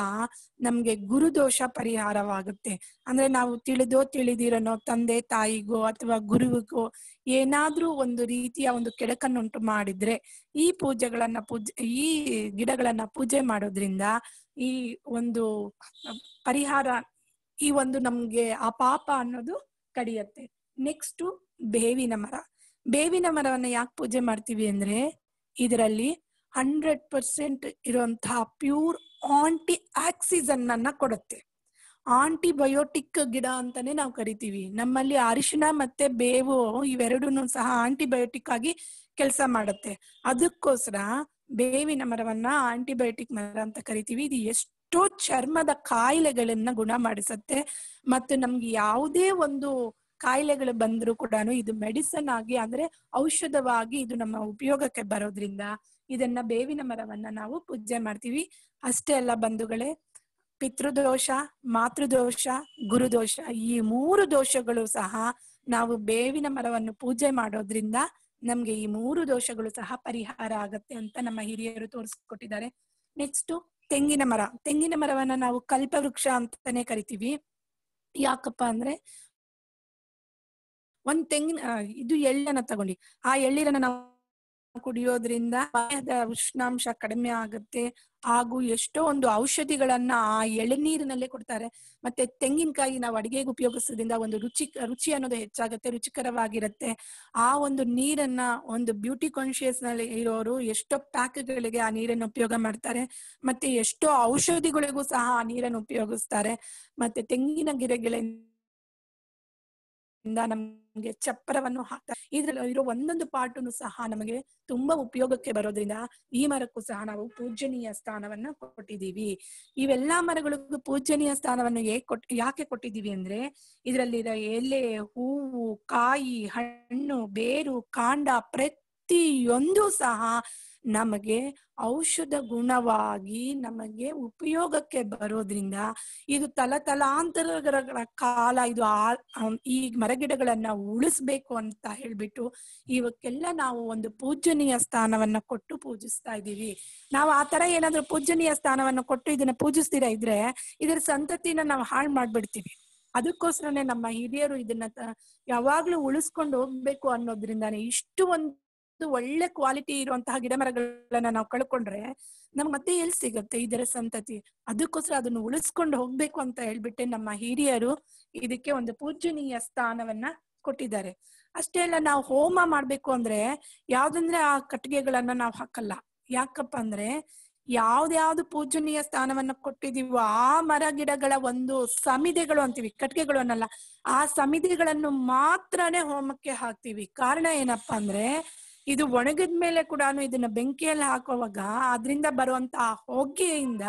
ನಮ್ಗೆ ಗುರುದೋಷ ಪರಿಹಾರವಾಗುತ್ತೆ ಅಂದ್ರೆ ನಾವು ತಿಳಿದೋ ತಿಳಿದಿರೋನೋ ತಂದೆ ತಾಯಿಗೋ ಅಥವಾ ಗುರುವಿಗೋ ಏನಾದ್ರೂ ಒಂದು ರೀತಿಯ ಒಂದು ಕೆಡಕನ್ನುಂಟು ಮಾಡಿದ್ರೆ ಈ ಪೂಜೆಗಳನ್ನ ಪೂಜೆ ಈ ಗಿಡಗಳನ್ನ ಪೂಜೆ ಮಾಡೋದ್ರಿಂದ ಈ ಒಂದು ಪರಿಹಾರ ಈ ಒಂದು ನಮ್ಗೆ ಆ ಪಾಪ ಅನ್ನೋದು ಕಡಿಯತ್ತೆ ನೆಕ್ಸ್ಟ್ ಬೇವಿನ ಮರ ಬೇವಿನ ಮರವನ್ನ ಯಾಕೆ ಪೂಜೆ ಮಾಡ್ತೀವಿ ಅಂದ್ರೆ ಇದರಲ್ಲಿ ಹಂಡ್ರೆಡ್ ಪರ್ಸೆಂಟ್ ಇರುವಂತಹ ಪ್ಯೂರ್ ಆಂಟಿ ಆಕ್ಸಿಜನ್ ಅನ್ನ ಕೊಡುತ್ತೆ ಆಂಟಿಬಯೋಟಿಕ್ ಗಿಡ ಅಂತಾನೆ ನಾವು ಕರಿತೀವಿ ನಮ್ಮಲ್ಲಿ ಅರಿಶಿನ ಮತ್ತೆ ಬೇವು ಇವೆರಡೂ ಸಹ ಆಂಟಿಬಯೋಟಿಕ್ ಆಗಿ ಕೆಲಸ ಮಾಡುತ್ತೆ ಅದಕ್ಕೋಸ್ಕರ ಬೇವಿನ ಮರವನ್ನ ಆಂಟಿಬಯೋಟಿಕ್ ಮರ ಅಂತ ಕರಿತೀವಿ ಇದು ಎಷ್ಟೋ ಚರ್ಮದ ಕಾಯಿಲೆಗಳನ್ನ ಗುಣ ಮಾಡಿಸುತ್ತೆ ಮತ್ತು ನಮ್ಗೆ ಯಾವುದೇ ಒಂದು ಕಾಯಿಲೆಗಳು ಬಂದ್ರು ಕೂಡ ಇದು ಮೆಡಿಸನ್ ಆಗಿ ಅಂದ್ರೆ ಔಷಧವಾಗಿ ಇದು ನಮ್ಮ ಉಪಯೋಗಕ್ಕೆ ಬರೋದ್ರಿಂದ ಇದನ್ನ ಬೇವಿನ ಮರವನ್ನ ನಾವು ಪೂಜೆ ಮಾಡ್ತೀವಿ ಅಷ್ಟೇ ಅಲ್ಲ ಬಂಧುಗಳೇ ಪಿತೃದೋಷ ಮಾತೃದೋಷ ಗುರುದೋಷ ಈ ಮೂರು ದೋಷಗಳು ಸಹ ನಾವು ಬೇವಿನ ಮರವನ್ನು ಪೂಜೆ ಮಾಡೋದ್ರಿಂದ ನಮ್ಗೆ ಈ ಮೂರು ದೋಷಗಳು ಸಹ ಪರಿಹಾರ ಆಗತ್ತೆ ಅಂತ ನಮ್ಮ ಹಿರಿಯರು ತೋರಿಸ್ಕೊಟ್ಟಿದ್ದಾರೆ ನೆಕ್ಸ್ಟ್ ತೆಂಗಿನ ಮರ ತೆಂಗಿನ ಮರವನ್ನ ನಾವು ಕಲ್ಪವೃಕ್ಷ ಅಂತಾನೆ ಕರಿತೀವಿ ಯಾಕಪ್ಪ ಅಂದ್ರೆ ಒಂದ್ ತೆಂಗಿನ ಇದು ಎಳ್ಳನ್ನ ತಗೊಂಡಿ ಆ ಎಳ್ಳಿರನ್ನ ನಾವು ಕುಡಿಯೋದ್ರಿಂದ ಬಾಯದ ಉಷ್ಣಾಂಶ ಕಡಿಮೆ ಆಗುತ್ತೆ ಹಾಗೂ ಎಷ್ಟೋ ಒಂದು ಔಷಧಿಗಳನ್ನ ಆ ಎಳೆನೀರಿನಲ್ಲೇ ಕೊಡ್ತಾರೆ ಮತ್ತೆ ತೆಂಗಿನಕಾಯಿ ನಾವು ಅಡಿಗೆಗೆ ಉಪಯೋಗಿಸೋದ್ರಿಂದ ಒಂದು ರುಚಿ ರುಚಿ ಅನ್ನೋದು ಹೆಚ್ಚಾಗುತ್ತೆ ರುಚಿಕರವಾಗಿರುತ್ತೆ ಆ ಒಂದು ನೀರನ್ನ ಒಂದು ಬ್ಯೂಟಿ ಕಾನ್ಶಿಯಸ್ ನಲ್ಲಿ ಇರೋರು ಎಷ್ಟೋ ಪ್ಯಾಕ್ಗಳಿಗೆ ಆ ನೀರನ್ನು ಉಪಯೋಗ ಮಾಡ್ತಾರೆ ಮತ್ತೆ ಎಷ್ಟೋ ಔಷಧಿಗಳಿಗೂ ಸಹ ಆ ನೀರನ್ನು ಉಪಯೋಗಿಸ್ತಾರೆ ಮತ್ತೆ ತೆಂಗಿನ ಗಿಡಗಳಿಂದ ನಮಗೆ ಚಪ್ಪರವನ್ನು ಹಾಕ್ತಾರೆ ಇದ್ರಲ್ಲಿ ಇರೋ ಒಂದೊಂದು ಪಾಟುನು ಸಹ ನಮಗೆ ತುಂಬಾ ಉಪಯೋಗಕ್ಕೆ ಬರೋದ್ರಿಂದ ಈ ಮರಕ್ಕೂ ಸಹ ನಾವು ಪೂಜನೀಯ ಸ್ಥಾನವನ್ನ ಕೊಟ್ಟಿದೀವಿ ಇವೆಲ್ಲಾ ಮರಗಳಿಗೂ ಪೂಜನೀಯ ಸ್ಥಾನವನ್ನು ಯಾಕೆ ಕೊಟ್ಟಿದೀವಿ ಅಂದ್ರೆ ಇದರಲ್ಲಿ ಎಲೆ ಹೂವು ಕಾಯಿ ಹಣ್ಣು ಬೇರು ಕಾಂಡ ಪ್ರತಿಯೊಂದು ಸಹ ನಮಗೆ ಔಷಧ ಗುಣವಾಗಿ ನಮಗೆ ಉಪಯೋಗಕ್ಕೆ ಬರೋದ್ರಿಂದ ಇದು ತಲಾಂತರಗಳ ಕಾಲ ಇದು ಆ ಈ ಮರಗಿಡಗಳನ್ನ ಉಳಿಸ್ಬೇಕು ಅಂತ ಹೇಳ್ಬಿಟ್ಟು ಇವಕ್ಕೆಲ್ಲ ನಾವು ಒಂದು ಪೂಜನೀಯ ಸ್ಥಾನವನ್ನ ಕೊಟ್ಟು ಪೂಜಿಸ್ತಾ ಇದ್ದೀವಿ ನಾವು ಆ ತರ ಏನಾದ್ರೂ ಪೂಜನೀಯ ಸ್ಥಾನವನ್ನ ಕೊಟ್ಟು ಇದನ್ನ ಪೂಜಿಸ್ತೀರಾ ಇದ್ರೆ ಇದರ ಸಂತತಿನ ನಾವು ಹಾಳು ಮಾಡ್ಬಿಡ್ತೀವಿ ಅದಕ್ಕೋಸ್ಕರನೇ ನಮ್ಮ ಹಿರಿಯರು ಇದನ್ನ ಯಾವಾಗ್ಲೂ ಉಳಿಸ್ಕೊಂಡು ಹೋಗ್ಬೇಕು ಅನ್ನೋದ್ರಿಂದಾನೆ ಇಷ್ಟು ಒಂದು ಒಳ್ಳೆ ಕ್ವಾಲಿಟಿ ಇರುವಂತಹ ಗಿಡ ಮರಗಳನ್ನ ನಾವು ಕಳ್ಕೊಂಡ್ರೆ ನಮ್ಗೆ ಮತ್ತೆ ಎಲ್ಲಿ ಸಿಗುತ್ತೆ ಇದರ ಸಂತತಿ ಅದಕ್ಕೋಸ್ಕರ ಅದನ್ನು ಉಳಿಸ್ಕೊಂಡು ಹೋಗ್ಬೇಕು ಅಂತ ಹೇಳ್ಬಿಟ್ಟೆ ನಮ್ಮ ಹಿರಿಯರು ಇದಕ್ಕೆ ಒಂದು ಪೂಜನೀಯ ಸ್ಥಾನವನ್ನ ಕೊಟ್ಟಿದ್ದಾರೆ ಅಷ್ಟೇ ಅಲ್ಲ ನಾವು ಹೋಮ ಮಾಡ್ಬೇಕು ಅಂದ್ರೆ ಯಾವ್ದಂದ್ರೆ ಆ ಕಟ್ಟಿಗೆಗಳನ್ನ ನಾವು ಹಾಕಲ್ಲ ಯಾಕಪ್ಪ ಅಂದ್ರೆ ಯಾವ್ದ್ಯಾವ್ದು ಪೂಜನೀಯ ಸ್ಥಾನವನ್ನ ಕೊಟ್ಟಿದೀವೋ ಆ ಮರ ಗಿಡಗಳ ಒಂದು ಸಮಿದೆಗಳು ಅಂತೀವಿ ಕಟ್ಟಿಗೆಗಳು ಅನ್ನಲ್ಲ ಆ ಸಮಿದೆಗಳನ್ನು ಮಾತ್ರನೇ ಹೋಮಕ್ಕೆ ಹಾಕ್ತಿವಿ ಕಾರಣ ಏನಪ್ಪಾ ಅಂದ್ರೆ ಇದು ಒಣಗಿದ ಮೇಲೆ ಕೂಡ ಇದನ್ನ ಬೆಂಕಿಯಲ್ಲಿ ಹಾಕುವಾಗ ಅದರಿಂದ ಬರುವಂತ ಹೊಗೆಯಿಂದ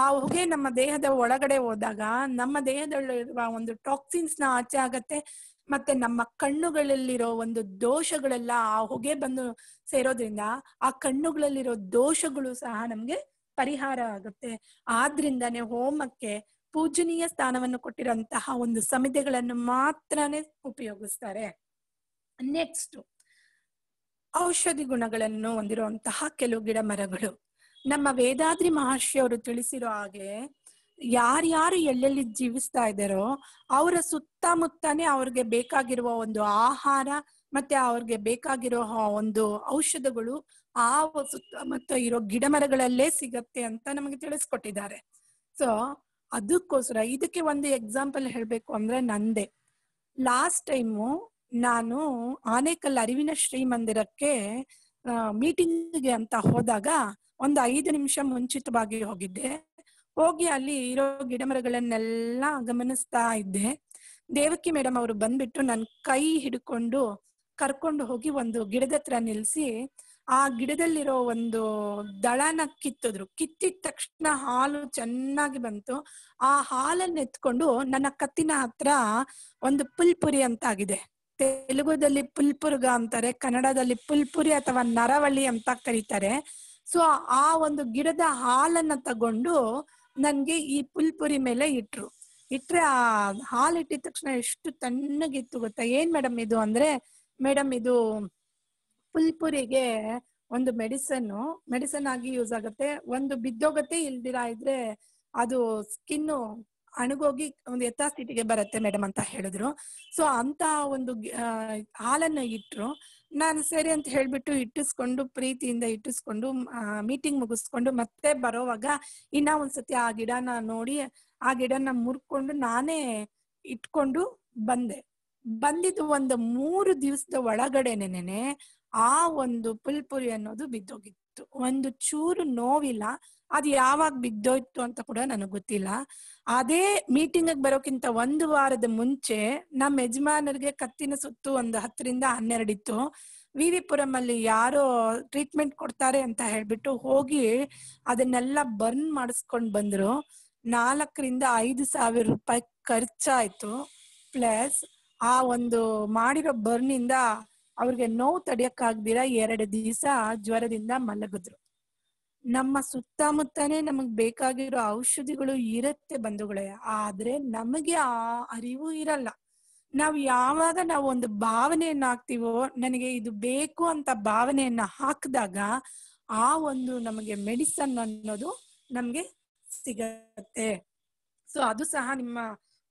ಆ ಹೊಗೆ ನಮ್ಮ ದೇಹದ ಒಳಗಡೆ ಹೋದಾಗ ನಮ್ಮ ದೇಹದಲ್ಲಿರುವ ಒಂದು ಟಾಕ್ಸಿನ್ಸ್ ನ ಆಚೆ ಆಗತ್ತೆ ಮತ್ತೆ ನಮ್ಮ ಕಣ್ಣುಗಳಲ್ಲಿರೋ ಒಂದು ದೋಷಗಳೆಲ್ಲ ಆ ಹೊಗೆ ಬಂದು ಸೇರೋದ್ರಿಂದ ಆ ಕಣ್ಣುಗಳಲ್ಲಿರೋ ದೋಷಗಳು ಸಹ ನಮ್ಗೆ ಪರಿಹಾರ ಆಗುತ್ತೆ ಆದ್ರಿಂದಾನೇ ಹೋಮಕ್ಕೆ ಪೂಜನೀಯ ಸ್ಥಾನವನ್ನು ಕೊಟ್ಟಿರೋಂತಹ ಒಂದು ಸಮಿತಿಗಳನ್ನು ಮಾತ್ರನೇ ಉಪಯೋಗಿಸ್ತಾರೆ ನೆಕ್ಸ್ಟ್ ಔಷಧಿ ಗುಣಗಳನ್ನು ಹೊಂದಿರುವಂತಹ ಕೆಲವು ಗಿಡ ಮರಗಳು ನಮ್ಮ ವೇದಾದ್ರಿ ಮಹರ್ಷಿಯವರು ತಿಳಿಸಿರೋ ಹಾಗೆ ಯಾರ್ಯಾರು ಎಲ್ಲೆಲ್ಲಿ ಜೀವಿಸ್ತಾ ಇದ್ದಾರೋ ಅವರ ಸುತ್ತಮುತ್ತನೇ ಅವ್ರಿಗೆ ಬೇಕಾಗಿರುವ ಒಂದು ಆಹಾರ ಮತ್ತೆ ಅವ್ರಿಗೆ ಬೇಕಾಗಿರೋ ಒಂದು ಔಷಧಗಳು ಆ ಸುತ್ತಮುತ್ತ ಇರೋ ಗಿಡ ಮರಗಳಲ್ಲೇ ಸಿಗತ್ತೆ ಅಂತ ನಮಗೆ ತಿಳಿಸ್ಕೊಟ್ಟಿದ್ದಾರೆ ಸೊ ಅದಕ್ಕೋಸ್ಕರ ಇದಕ್ಕೆ ಒಂದು ಎಕ್ಸಾಂಪಲ್ ಹೇಳ್ಬೇಕು ಅಂದ್ರೆ ನಂದೆ ಲಾಸ್ಟ್ ಟೈಮು ನಾನು ಆನೇಕಲ್ ಅರಿವಿನ ಶ್ರೀ ಮಂದಿರಕ್ಕೆ ಮೀಟಿಂಗ್ಗೆ ಅಂತ ಹೋದಾಗ ಒಂದು ಐದು ನಿಮಿಷ ಮುಂಚಿತವಾಗಿ ಹೋಗಿದ್ದೆ ಹೋಗಿ ಅಲ್ಲಿ ಇರೋ ಗಿಡಮರಗಳನ್ನೆಲ್ಲ ಗಮನಿಸ್ತಾ ಇದ್ದೆ ದೇವಕಿ ಮೇಡಮ್ ಅವರು ಬಂದ್ಬಿಟ್ಟು ನನ್ನ ಕೈ ಹಿಡ್ಕೊಂಡು ಕರ್ಕೊಂಡು ಹೋಗಿ ಒಂದು ಗಿಡದ ಹತ್ರ ನಿಲ್ಸಿ ಆ ಗಿಡದಲ್ಲಿರೋ ಒಂದು ದಳನ ಕಿತ್ತಿದ್ರು ಕಿತ್ತಿದ ತಕ್ಷಣ ಹಾಲು ಚೆನ್ನಾಗಿ ಬಂತು ಆ ಹಾಲನ್ನ ಎತ್ಕೊಂಡು ನನ್ನ ಕತ್ತಿನ ಹತ್ರ ಒಂದು ಪುಲ್ಪುರಿ ಅಂತ ಆಗಿದೆ ತೆಲುಗುದಲ್ಲಿ ಪುಲ್ಪುರ್ಗ ಅಂತಾರೆ ಕನ್ನಡದಲ್ಲಿ ಪುಲ್ಪುರಿ ಅಥವಾ ನರವಳ್ಳಿ ಅಂತ ಕರೀತಾರೆ ಸೊ ಆ ಒಂದು ಗಿಡದ ಹಾಲನ್ನ ತಗೊಂಡು ನನ್ಗೆ ಈ ಪುಲ್ಪುರಿ ಮೇಲೆ ಇಟ್ರು ಇಟ್ರೆ ಆ ಹಾಲು ಇಟ್ಟಿದ ತಕ್ಷಣ ಎಷ್ಟು ತಣ್ಣಗಿತ್ತು ಗೊತ್ತಾ ಏನ್ ಮೇಡಮ್ ಇದು ಅಂದ್ರೆ ಮೇಡಮ್ ಇದು ಪುಲ್ಪುರಿಗೆ ಒಂದು ಮೆಡಿಸನ್ ಮೆಡಿಸನ್ ಆಗಿ ಯೂಸ್ ಆಗುತ್ತೆ ಒಂದು ಬಿದ್ದೋಗತ್ತೆ ಇಲ್ದಿರ ಇದ್ರೆ ಅದು ಸ್ಕಿನ್ನು ಅಣಗೋಗಿ ಒಂದು ಯಥಾಸ್ಥಿತಿಗೆ ಬರುತ್ತೆ ಮೇಡಮ್ ಅಂತ ಹೇಳಿದ್ರು ಸೊ ಅಂತ ಒಂದು ಹಾಲನ್ನ ಇಟ್ರು ನಾನು ಸರಿ ಅಂತ ಹೇಳ್ಬಿಟ್ಟು ಇಟ್ಟಿಸ್ಕೊಂಡು ಪ್ರೀತಿಯಿಂದ ಇಟ್ಟಿಸ್ಕೊಂಡು ಮೀಟಿಂಗ್ ಮುಗಿಸ್ಕೊಂಡು ಮತ್ತೆ ಬರೋವಾಗ ಇನ್ನ ಒಂದ್ಸತಿ ಆ ಗಿಡನ ನೋಡಿ ಆ ಗಿಡನ ಮುರ್ಕೊಂಡು ನಾನೇ ಇಟ್ಕೊಂಡು ಬಂದೆ ಬಂದಿದ್ದು ಒಂದು ಮೂರು ದಿವಸದ ಒಳಗಡೆನೆ ಆ ಒಂದು ಪುಲ್ಪುರಿ ಅನ್ನೋದು ಬಿದ್ದೋಗಿತ್ತು ಒಂದು ಚೂರು ನೋವಿಲ್ಲ ಅದು ಯಾವಾಗ ಬಿದ್ದೋಯ್ತು ಅಂತ ಕೂಡ ನನಗೆ ಗೊತ್ತಿಲ್ಲ ಅದೇ ಮೀಟಿಂಗ್ ಬರೋಕ್ಕಿಂತ ಒಂದು ವಾರದ ಮುಂಚೆ ನಮ್ಮ ಯಜಮಾನರಿಗೆ ಕತ್ತಿನ ಸುತ್ತು ಒಂದು ಹತ್ತರಿಂದ ಹನ್ನೆರಡಿತ್ತು ವಿ ವಿ ಪುರಂ ಅಲ್ಲಿ ಯಾರೋ ಟ್ರೀಟ್ಮೆಂಟ್ ಕೊಡ್ತಾರೆ ಅಂತ ಹೇಳ್ಬಿಟ್ಟು ಹೋಗಿ ಅದನ್ನೆಲ್ಲ ಬರ್ನ್ ಮಾಡಿಸ್ಕೊಂಡ್ ಬಂದ್ರು ನಾಲ್ಕರಿಂದ ಐದು ಸಾವಿರ ರೂಪಾಯಿ ಖರ್ಚಾಯ್ತು ಪ್ಲಸ್ ಆ ಒಂದು ಮಾಡಿರೋ ಬರ್ನಿಂದ ಅವ್ರಿಗೆ ನೋವು ತಡೆಯಕ್ಕಾಗ್ದಿರ ಎರಡು ದಿವಸ ಜ್ವರದಿಂದ ಮಲಗಿದ್ರು ನಮ್ಮ ಸುತ್ತಮುತ್ತನೇ ನಮಗ್ ಬೇಕಾಗಿರೋ ಔಷಧಿಗಳು ಇರುತ್ತೆ ಬಂಧುಗಳೇ ಆದ್ರೆ ನಮಗೆ ಆ ಅರಿವು ಇರಲ್ಲ ನಾವು ಯಾವಾಗ ನಾವು ಒಂದು ಭಾವನೆಯನ್ನ ಹಾಕ್ತಿವೋ ನನಗೆ ಇದು ಬೇಕು ಅಂತ ಭಾವನೆಯನ್ನ ಹಾಕಿದಾಗ ಆ ಒಂದು ನಮಗೆ ಮೆಡಿಸನ್ ಅನ್ನೋದು ನಮ್ಗೆ ಸಿಗತ್ತೆ ಸೊ ಅದು ಸಹ ನಿಮ್ಮ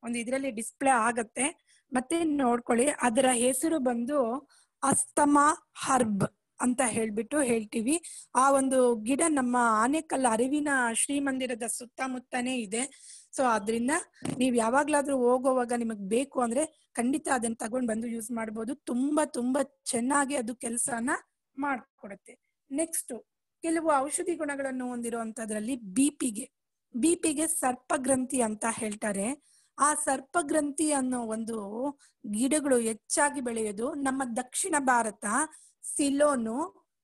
ಒಂದು ಇದರಲ್ಲಿ ಡಿಸ್ಪ್ಲೇ ಆಗತ್ತೆ ಮತ್ತೆ ನೋಡ್ಕೊಳ್ಳಿ ಅದರ ಹೆಸರು ಬಂದು ಅಸ್ತಮಾ ಹರ್ಬ್ ಅಂತ ಹೇಳ್ಬಿಟ್ಟು ಹೇಳ್ತೀವಿ ಆ ಒಂದು ಗಿಡ ನಮ್ಮ ಆನೆಕಲ್ಲ ಅರಿವಿನ ಶ್ರೀಮಂದಿರದ ಸುತ್ತಮುತ್ತನೇ ಇದೆ ಸೊ ಅದ್ರಿಂದ ನೀವು ಯಾವಾಗ್ಲಾದ್ರೂ ಹೋಗೋವಾಗ ನಿಮಗ್ ಬೇಕು ಅಂದ್ರೆ ಖಂಡಿತ ಅದನ್ನ ತಗೊಂಡ್ ಬಂದು ಯೂಸ್ ಮಾಡ್ಬೋದು ತುಂಬಾ ತುಂಬಾ ಚೆನ್ನಾಗಿ ಅದು ಕೆಲಸನ ಮಾಡ್ಕೊಡುತ್ತೆ ನೆಕ್ಸ್ಟ್ ಕೆಲವು ಔಷಧಿ ಗುಣಗಳನ್ನು ಹೊಂದಿರುವಂತದ್ರಲ್ಲಿ ಬಿಪಿಗೆ ಬಿಪಿಗೆ ಸರ್ಪ ಗ್ರಂಥಿ ಸರ್ಪಗ್ರಂಥಿ ಅಂತ ಹೇಳ್ತಾರೆ ಆ ಸರ್ಪಗ್ರಂಥಿ ಅನ್ನೋ ಒಂದು ಗಿಡಗಳು ಹೆಚ್ಚಾಗಿ ಬೆಳೆಯೋದು ನಮ್ಮ ದಕ್ಷಿಣ ಭಾರತ ಸಿಲೋನು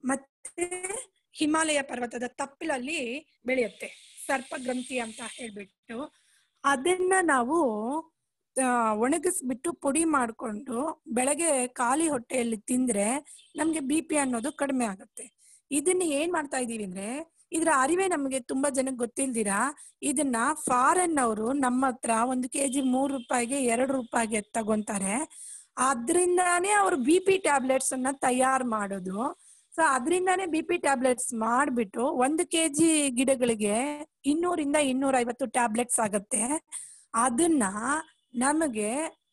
ಮತ್ತೆ ಹಿಮಾಲಯ ಪರ್ವತದ ತಪ್ಪಲಲ್ಲಿ ಬೆಳೆಯುತ್ತೆ ಸರ್ಪಗ್ರಂಥಿ ಅಂತ ಹೇಳ್ಬಿಟ್ಟು ಅದನ್ನ ನಾವು ಒಣಗಿಸ್ಬಿಟ್ಟು ಪುಡಿ ಮಾಡಿಕೊಂಡು ಬೆಳಗ್ಗೆ ಖಾಲಿ ಹೊಟ್ಟೆಯಲ್ಲಿ ತಿಂದ್ರೆ ನಮ್ಗೆ ಬಿ ಪಿ ಅನ್ನೋದು ಕಡಿಮೆ ಆಗುತ್ತೆ ಇದನ್ನ ಏನ್ ಮಾಡ್ತಾ ಇದೀವಿ ಅಂದ್ರೆ ಇದ್ರ ಅರಿವೆ ನಮ್ಗೆ ತುಂಬಾ ಜನಕ್ಕೆ ಗೊತ್ತಿಲ್ದಿರಾ ಇದನ್ನ ಫಾರೆನ್ ಅವರು ನಮ್ಮ ಹತ್ರ ಒಂದು ಕೆಜಿ ಮೂರು ರೂಪಾಯಿಗೆ ಎರಡು ರೂಪಾಯಿಗೆ ತಗೊಂತಾರೆ ಅದ್ರಿಂದಾನೇ ಅವ್ರು ಬಿ ಪಿ ಟ್ಯಾಬ್ಲೆಟ್ಸ್ ಅನ್ನ ತಯಾರು ಮಾಡೋದು ಸೊ ಅದರಿಂದಾನೇ ಬಿ ಪಿ ಟ್ಯಾಬ್ಲೆಟ್ಸ್ ಮಾಡ್ಬಿಟ್ಟು ಒಂದು ಕೆ ಜಿ ಗಿಡಗಳಿಗೆ ಇನ್ನೂರಿಂದ ಇನ್ನೂರ ಐವತ್ತು ಟ್ಯಾಬ್ಲೆಟ್ಸ್ ಆಗತ್ತೆ ಅದನ್ನ ನಮಗೆ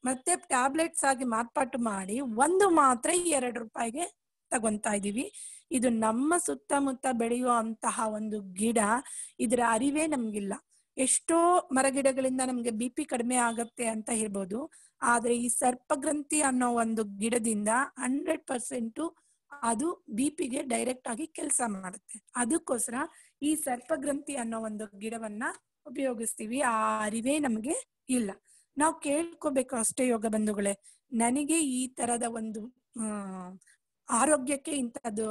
ಮತ್ತೆ ಟ್ಯಾಬ್ಲೆಟ್ಸ್ ಆಗಿ ಮಾರ್ಪಾಟು ಮಾಡಿ ಒಂದು ಮಾತ್ರ ಎರಡು ರೂಪಾಯಿಗೆ ತಗೊಂತಾ ಇದೀವಿ ಇದು ನಮ್ಮ ಸುತ್ತಮುತ್ತ ಬೆಳೆಯುವಂತಹ ಒಂದು ಗಿಡ ಇದರ ಅರಿವೇ ನಮ್ಗಿಲ್ಲ ಎಷ್ಟೋ ಮರಗಿಡಗಳಿಂದ ನಮ್ಗೆ ಬಿ ಪಿ ಕಡಿಮೆ ಆಗತ್ತೆ ಅಂತ ಹೇಳ್ಬೋದು ಆದ್ರೆ ಈ ಸರ್ಪಗ್ರಂಥಿ ಅನ್ನೋ ಒಂದು ಗಿಡದಿಂದ ಹಂಡ್ರೆಡ್ ಪರ್ಸೆಂಟ್ ಅದು ಬಿ ಪಿಗೆ ಡೈರೆಕ್ಟ್ ಆಗಿ ಕೆಲಸ ಮಾಡುತ್ತೆ ಅದಕ್ಕೋಸ್ಕರ ಈ ಸರ್ಪಗ್ರಂಥಿ ಅನ್ನೋ ಒಂದು ಗಿಡವನ್ನ ಉಪಯೋಗಿಸ್ತೀವಿ ಆ ಅರಿವೇ ನಮಗೆ ಇಲ್ಲ ನಾವು ಕೇಳ್ಕೋಬೇಕು ಅಷ್ಟೇ ಯೋಗ ಬಂಧುಗಳೇ ನನಗೆ ಈ ತರದ ಒಂದು ಆರೋಗ್ಯಕ್ಕೆ ಇಂಥದ್ದು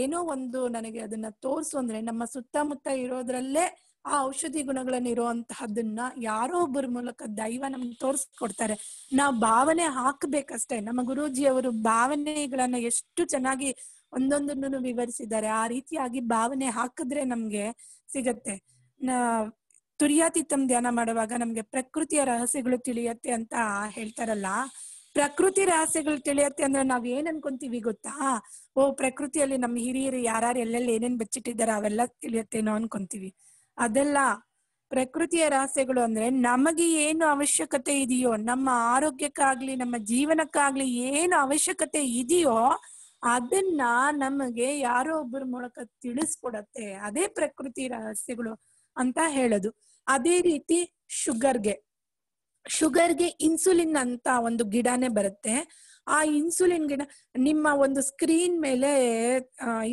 ಏನೋ ಒಂದು ನನಗೆ ಅದನ್ನ ತೋರ್ಸು ಅಂದ್ರೆ ನಮ್ಮ ಸುತ್ತಮುತ್ತ ಇರೋದ್ರಲ್ಲೇ ಆ ಔಷಧಿ ಗುಣಗಳನ್ನ ಇರುವಂತಹದನ್ನ ಯಾರೋ ಒಬ್ಬರ ಮೂಲಕ ದೈವ ನಮ್ಗೆ ತೋರಿಸ್ಕೊಡ್ತಾರೆ ನಾವು ಭಾವನೆ ಹಾಕ್ಬೇಕಷ್ಟೇ ನಮ್ಮ ಅವರು ಭಾವನೆಗಳನ್ನ ಎಷ್ಟು ಚೆನ್ನಾಗಿ ಒಂದೊಂದನ್ನು ವಿವರಿಸಿದ್ದಾರೆ ಆ ರೀತಿಯಾಗಿ ಭಾವನೆ ಹಾಕಿದ್ರೆ ನಮ್ಗೆ ಸಿಗತ್ತೆ ತುರಿಯಾತೀತಂ ಧ್ಯಾನ ಮಾಡುವಾಗ ನಮ್ಗೆ ಪ್ರಕೃತಿಯ ರಹಸ್ಯಗಳು ತಿಳಿಯತ್ತೆ ಅಂತ ಹೇಳ್ತಾರಲ್ಲ ಪ್ರಕೃತಿ ರಹಸ್ಯಗಳು ತಿಳಿಯತ್ತೆ ಅಂದ್ರೆ ನಾವ್ ಏನ್ ಅನ್ಕೊಂತೀವಿ ಗೊತ್ತಾ ಓ ಪ್ರಕೃತಿಯಲ್ಲಿ ನಮ್ಮ ಹಿರಿಯರು ಯಾರು ಎಲ್ಲೆಲ್ಲಿ ಏನೇನ್ ಬಚ್ಚಿಟ್ಟಿದ್ದಾರೆ ಅವೆಲ್ಲ ತಿಳಿಯತ್ತೇನೋ ಅನ್ಕೊಂತೀವಿ ಅದೆಲ್ಲ ಪ್ರಕೃತಿಯ ರಹಸ್ಯಗಳು ಅಂದ್ರೆ ನಮಗೆ ಏನು ಅವಶ್ಯಕತೆ ಇದೆಯೋ ನಮ್ಮ ಆರೋಗ್ಯಕ್ಕಾಗ್ಲಿ ನಮ್ಮ ಜೀವನಕ್ಕಾಗ್ಲಿ ಏನು ಅವಶ್ಯಕತೆ ಇದೆಯೋ ಅದನ್ನ ನಮಗೆ ಯಾರೋ ಒಬ್ಬರ ಮೂಲಕ ತಿಳಿಸ್ಕೊಡತ್ತೆ ಅದೇ ಪ್ರಕೃತಿ ರಹಸ್ಯಗಳು ಅಂತ ಹೇಳೋದು ಅದೇ ರೀತಿ ಶುಗರ್ಗೆ ಶುಗರ್ಗೆ ಇನ್ಸುಲಿನ್ ಅಂತ ಒಂದು ಗಿಡನೇ ಬರುತ್ತೆ ಆ ಇನ್ಸುಲಿನ್ ಗಿಡ ನಿಮ್ಮ ಒಂದು ಸ್ಕ್ರೀನ್ ಮೇಲೆ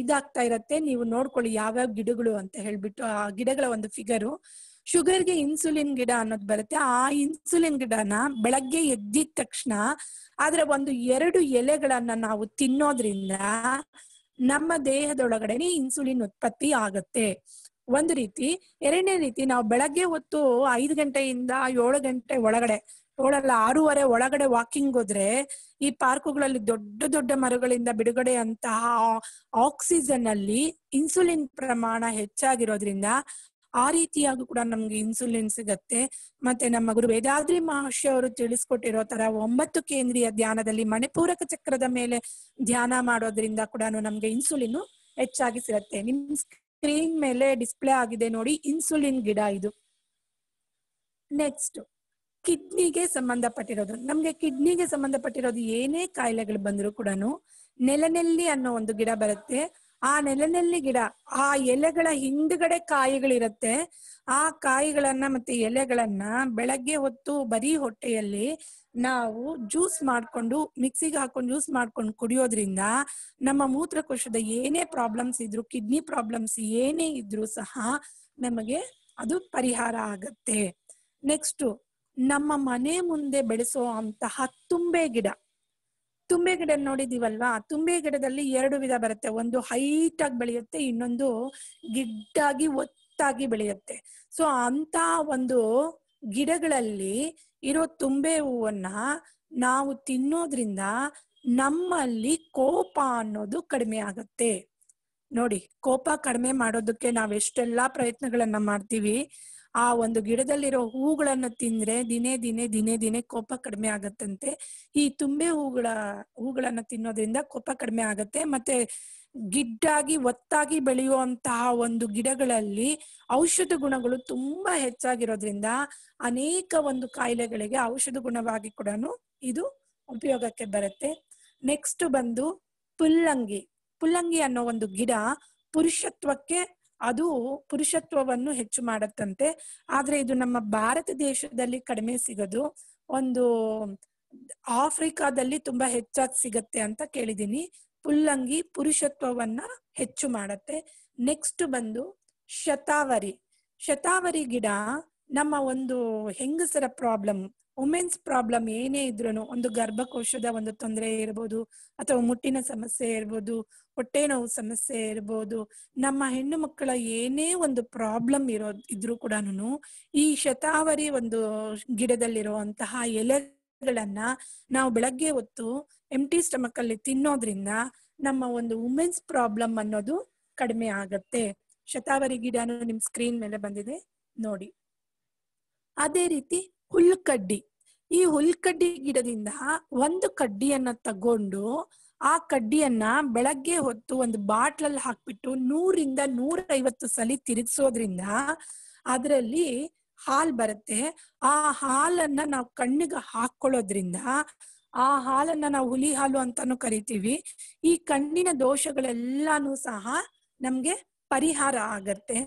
ಇದಾಗ್ತಾ ಇರತ್ತೆ ನೀವು ನೋಡ್ಕೊಳ್ಳಿ ಯಾವ್ಯಾವ ಗಿಡಗಳು ಅಂತ ಹೇಳ್ಬಿಟ್ಟು ಆ ಗಿಡಗಳ ಒಂದು ಫಿಗರು ಗೆ ಇನ್ಸುಲಿನ್ ಗಿಡ ಅನ್ನೋದು ಬರುತ್ತೆ ಆ ಇನ್ಸುಲಿನ್ ಗಿಡನ ಬೆಳಗ್ಗೆ ಎದ್ದಿದ ತಕ್ಷಣ ಆದ್ರೆ ಒಂದು ಎರಡು ಎಲೆಗಳನ್ನ ನಾವು ತಿನ್ನೋದ್ರಿಂದ ನಮ್ಮ ದೇಹದೊಳಗಡೆನೆ ಇನ್ಸುಲಿನ್ ಉತ್ಪತ್ತಿ ಆಗತ್ತೆ ಒಂದು ರೀತಿ ಎರಡನೇ ರೀತಿ ನಾವು ಬೆಳಗ್ಗೆ ಹೊತ್ತು ಐದು ಗಂಟೆಯಿಂದ ಏಳು ಗಂಟೆ ಒಳಗಡೆ ಏಳಲ್ಲ ಆರೂವರೆ ಒಳಗಡೆ ವಾಕಿಂಗ್ ಹೋದ್ರೆ ಈ ಪಾರ್ಕುಗಳಲ್ಲಿ ದೊಡ್ಡ ದೊಡ್ಡ ಮರಗಳಿಂದ ಬಿಡುಗಡೆ ಅಂತಹ ಆಕ್ಸಿಜನ್ ಅಲ್ಲಿ ಇನ್ಸುಲಿನ್ ಪ್ರಮಾಣ ಹೆಚ್ಚಾಗಿರೋದ್ರಿಂದ ಆ ರೀತಿಯಾಗಿ ಕೂಡ ನಮ್ಗೆ ಇನ್ಸುಲಿನ್ ಸಿಗತ್ತೆ ಮತ್ತೆ ನಮ್ಮ ಗುರು ವೇದಾದ್ರಿ ಮಹರ್ಷಿ ಅವರು ತಿಳಿಸ್ಕೊಟ್ಟಿರೋ ತರ ಒಂಬತ್ತು ಕೇಂದ್ರೀಯ ಧ್ಯಾನದಲ್ಲಿ ಮಣಿಪೂರಕ ಚಕ್ರದ ಮೇಲೆ ಧ್ಯಾನ ಮಾಡೋದ್ರಿಂದ ಕೂಡ ನಮ್ಗೆ ಇನ್ಸುಲಿನ್ ಹೆಚ್ಚಾಗಿ ಸಿಗತ್ತೆ ನಿಮ್ ಸ್ಕ್ರೀನ್ ಮೇಲೆ ಡಿಸ್ಪ್ಲೇ ಆಗಿದೆ ನೋಡಿ ಇನ್ಸುಲಿನ್ ಗಿಡ ಇದು ನೆಕ್ಸ್ಟ್ ಕಿಡ್ನಿಗೆ ಸಂಬಂಧಪಟ್ಟಿರೋದು ನಮ್ಗೆ ಕಿಡ್ನಿಗೆ ಸಂಬಂಧಪಟ್ಟಿರೋದು ಏನೇ ಕಾಯಿಲೆಗಳು ಬಂದರೂ ಕೂಡ ನೆಲನೆಲ್ಲಿ ಅನ್ನೋ ಒಂದು ಗಿಡ ಬರುತ್ತೆ ಆ ನೆಲನೆಲ್ಲಿ ಗಿಡ ಆ ಎಲೆಗಳ ಹಿಂದ್ಗಡೆ ಕಾಯಿಗಳಿರುತ್ತೆ ಆ ಕಾಯಿಗಳನ್ನ ಮತ್ತೆ ಎಲೆಗಳನ್ನ ಬೆಳಗ್ಗೆ ಹೊತ್ತು ಬರೀ ಹೊಟ್ಟೆಯಲ್ಲಿ ನಾವು ಜ್ಯೂಸ್ ಮಾಡ್ಕೊಂಡು ಮಿಕ್ಸಿಗೆ ಹಾಕೊಂಡು ಜ್ಯೂಸ್ ಮಾಡ್ಕೊಂಡು ಕುಡಿಯೋದ್ರಿಂದ ನಮ್ಮ ಮೂತ್ರಕೋಶದ ಏನೇ ಪ್ರಾಬ್ಲಮ್ಸ್ ಇದ್ರು ಕಿಡ್ನಿ ಪ್ರಾಬ್ಲಮ್ಸ್ ಏನೇ ಇದ್ರು ಸಹ ನಮಗೆ ಅದು ಪರಿಹಾರ ಆಗತ್ತೆ ನೆಕ್ಸ್ಟ್ ನಮ್ಮ ಮನೆ ಮುಂದೆ ಬೆಳೆಸೋ ಅಂತಹ ತುಂಬೆ ಗಿಡ ತುಂಬೆ ಗಿಡ ನೋಡಿದೀವಲ್ವಾ ತುಂಬೆ ಗಿಡದಲ್ಲಿ ಎರಡು ವಿಧ ಬರುತ್ತೆ ಒಂದು ಹೈಟ್ ಆಗಿ ಬೆಳೆಯುತ್ತೆ ಇನ್ನೊಂದು ಗಿಡ್ಡಾಗಿ ಒತ್ತಾಗಿ ಬೆಳೆಯುತ್ತೆ ಸೊ ಅಂತ ಒಂದು ಗಿಡಗಳಲ್ಲಿ ಇರೋ ತುಂಬೆ ಹೂವನ್ನ ನಾವು ತಿನ್ನೋದ್ರಿಂದ ನಮ್ಮಲ್ಲಿ ಕೋಪ ಅನ್ನೋದು ಕಡಿಮೆ ಆಗುತ್ತೆ ನೋಡಿ ಕೋಪ ಕಡಿಮೆ ಮಾಡೋದಕ್ಕೆ ಎಷ್ಟೆಲ್ಲಾ ಪ್ರಯತ್ನಗಳನ್ನ ಮಾಡ್ತೀವಿ ಆ ಒಂದು ಗಿಡದಲ್ಲಿರೋ ಹೂಗಳನ್ನು ತಿಂದ್ರೆ ದಿನೇ ದಿನೇ ದಿನೇ ದಿನೇ ಕೋಪ ಕಡಿಮೆ ಆಗತ್ತಂತೆ ಈ ತುಂಬೆ ಹೂಗಳ ಹೂಗಳನ್ನ ತಿನ್ನೋದ್ರಿಂದ ಕೋಪ ಕಡಿಮೆ ಆಗತ್ತೆ ಮತ್ತೆ ಗಿಡ್ಡಾಗಿ ಒತ್ತಾಗಿ ಬೆಳೆಯುವಂತಹ ಒಂದು ಗಿಡಗಳಲ್ಲಿ ಔಷಧ ಗುಣಗಳು ತುಂಬಾ ಹೆಚ್ಚಾಗಿರೋದ್ರಿಂದ ಅನೇಕ ಒಂದು ಕಾಯಿಲೆಗಳಿಗೆ ಔಷಧ ಗುಣವಾಗಿ ಕೂಡ ಇದು ಉಪಯೋಗಕ್ಕೆ ಬರುತ್ತೆ ನೆಕ್ಸ್ಟ್ ಬಂದು ಪುಲ್ಲಂಗಿ ಪುಲ್ಲಂಗಿ ಅನ್ನೋ ಒಂದು ಗಿಡ ಪುರುಷತ್ವಕ್ಕೆ ಅದು ಪುರುಷತ್ವವನ್ನು ಹೆಚ್ಚು ಮಾಡತ್ತಂತೆ ಆದ್ರೆ ಇದು ನಮ್ಮ ಭಾರತ ದೇಶದಲ್ಲಿ ಕಡಿಮೆ ಸಿಗೋದು ಒಂದು ಆಫ್ರಿಕಾದಲ್ಲಿ ತುಂಬಾ ಹೆಚ್ಚಾಗಿ ಸಿಗತ್ತೆ ಅಂತ ಕೇಳಿದೀನಿ ಪುಲ್ಲಂಗಿ ಪುರುಷತ್ವವನ್ನ ಹೆಚ್ಚು ಮಾಡತ್ತೆ ನೆಕ್ಸ್ಟ್ ಬಂದು ಶತಾವರಿ ಶತಾವರಿ ಗಿಡ ನಮ್ಮ ಒಂದು ಹೆಂಗಸರ ಪ್ರಾಬ್ಲಮ್ ವುಮೆನ್ಸ್ ಪ್ರಾಬ್ಲಮ್ ಏನೇ ಇದ್ರು ಒಂದು ಗರ್ಭಕೋಶದ ಒಂದು ತೊಂದರೆ ಇರ್ಬೋದು ಅಥವಾ ಮುಟ್ಟಿನ ಸಮಸ್ಯೆ ಇರ್ಬೋದು ಹೊಟ್ಟೆ ನೋವು ಸಮಸ್ಯೆ ಇರ್ಬೋದು ನಮ್ಮ ಹೆಣ್ಣು ಮಕ್ಕಳ ಏನೇ ಒಂದು ಪ್ರಾಬ್ಲಮ್ ಇರೋ ಇದ್ರೂ ಕೂಡ ಈ ಶತಾವರಿ ಒಂದು ಗಿಡದಲ್ಲಿರುವಂತಹ ಎಲೆಗಳನ್ನ ನಾವು ಬೆಳಗ್ಗೆ ಹೊತ್ತು ಎಂಟಿ ಸ್ಟಮಕ್ ಅಲ್ಲಿ ತಿನ್ನೋದ್ರಿಂದ ನಮ್ಮ ಒಂದು ವುಮೆನ್ಸ್ ಪ್ರಾಬ್ಲಮ್ ಅನ್ನೋದು ಕಡಿಮೆ ಆಗತ್ತೆ ಶತಾವರಿ ಗಿಡನು ನಿಮ್ ಸ್ಕ್ರೀನ್ ಮೇಲೆ ಬಂದಿದೆ ನೋಡಿ ಅದೇ ರೀತಿ ಹುಲ್ಕಡ್ಡಿ ಈ ಹುಲ್ಕಡ್ಡಿ ಗಿಡದಿಂದ ಒಂದು ಕಡ್ಡಿಯನ್ನ ತಗೊಂಡು ಆ ಕಡ್ಡಿಯನ್ನ ಬೆಳಗ್ಗೆ ಹೊತ್ತು ಒಂದು ಬಾಟ್ಲಲ್ಲಿ ಹಾಕ್ಬಿಟ್ಟು ನೂರಿಂದ ನೂರ ಐವತ್ತು ಸಲಿ ತಿರುಗಿಸೋದ್ರಿಂದ ಅದರಲ್ಲಿ ಹಾಲ್ ಬರುತ್ತೆ ಆ ಹಾಲನ್ನ ನಾವು ಕಣ್ಣಿಗೆ ಹಾಕೊಳ್ಳೋದ್ರಿಂದ ಆ ಹಾಲನ್ನ ನಾವು ಹುಲಿ ಹಾಲು ಅಂತಾನು ಕರಿತೀವಿ ಈ ಕಣ್ಣಿನ ದೋಷಗಳೆಲ್ಲಾನು ಸಹ ನಮ್ಗೆ ಪರಿಹಾರ ಆಗತ್ತೆ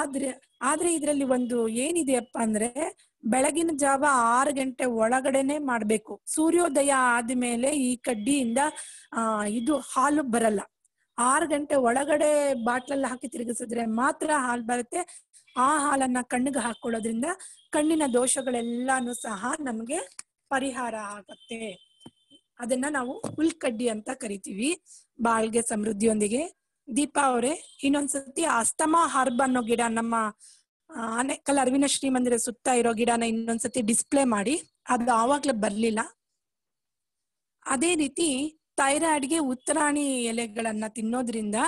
ಆದ್ರೆ ಆದ್ರೆ ಇದರಲ್ಲಿ ಒಂದು ಏನಿದೆಯಪ್ಪ ಅಂದ್ರೆ ಬೆಳಗಿನ ಜಾವ ಆರು ಗಂಟೆ ಒಳಗಡೆನೆ ಮಾಡ್ಬೇಕು ಸೂರ್ಯೋದಯ ಆದ್ಮೇಲೆ ಈ ಕಡ್ಡಿಯಿಂದ ಆ ಇದು ಹಾಲು ಬರಲ್ಲ ಆರು ಗಂಟೆ ಒಳಗಡೆ ಬಾಟ್ಲಲ್ಲಿ ಹಾಕಿ ತಿರುಗಿಸಿದ್ರೆ ಮಾತ್ರ ಹಾಲು ಬರುತ್ತೆ ಆ ಹಾಲನ್ನ ಕಣ್ಣಿಗೆ ಹಾಕೊಳ್ಳೋದ್ರಿಂದ ಕಣ್ಣಿನ ದೋಷಗಳೆಲ್ಲಾನು ಸಹ ನಮ್ಗೆ ಪರಿಹಾರ ಆಗತ್ತೆ ಅದನ್ನ ನಾವು ಹುಲ್ಕಡ್ಡಿ ಅಂತ ಕರಿತೀವಿ ಬಾಳ್ಗೆ ಸಮೃದ್ಧಿಯೊಂದಿಗೆ ದೀಪಾ ಅವರೇ ಇನ್ನೊಂದ್ಸತಿ ಅಸ್ತಮಾ ಹರ್ಬ್ ಅನ್ನೋ ಗಿಡ ನಮ್ಮ ಆನೆಕಲ್ ಅರವಿನ ಶ್ರೀ ಮಂದಿರ ಸುತ್ತ ಇರೋ ಗಿಡನ ಇನ್ನೊಂದ್ಸತಿ ಡಿಸ್ಪ್ಲೇ ಮಾಡಿ ಅದು ಆವಾಗ್ಲೇ ಬರ್ಲಿಲ್ಲ ಅದೇ ರೀತಿ ಥೈರಾಯ್ಡ್ಗೆ ಉತ್ತರಾಣಿ ಎಲೆಗಳನ್ನ ತಿನ್ನೋದ್ರಿಂದ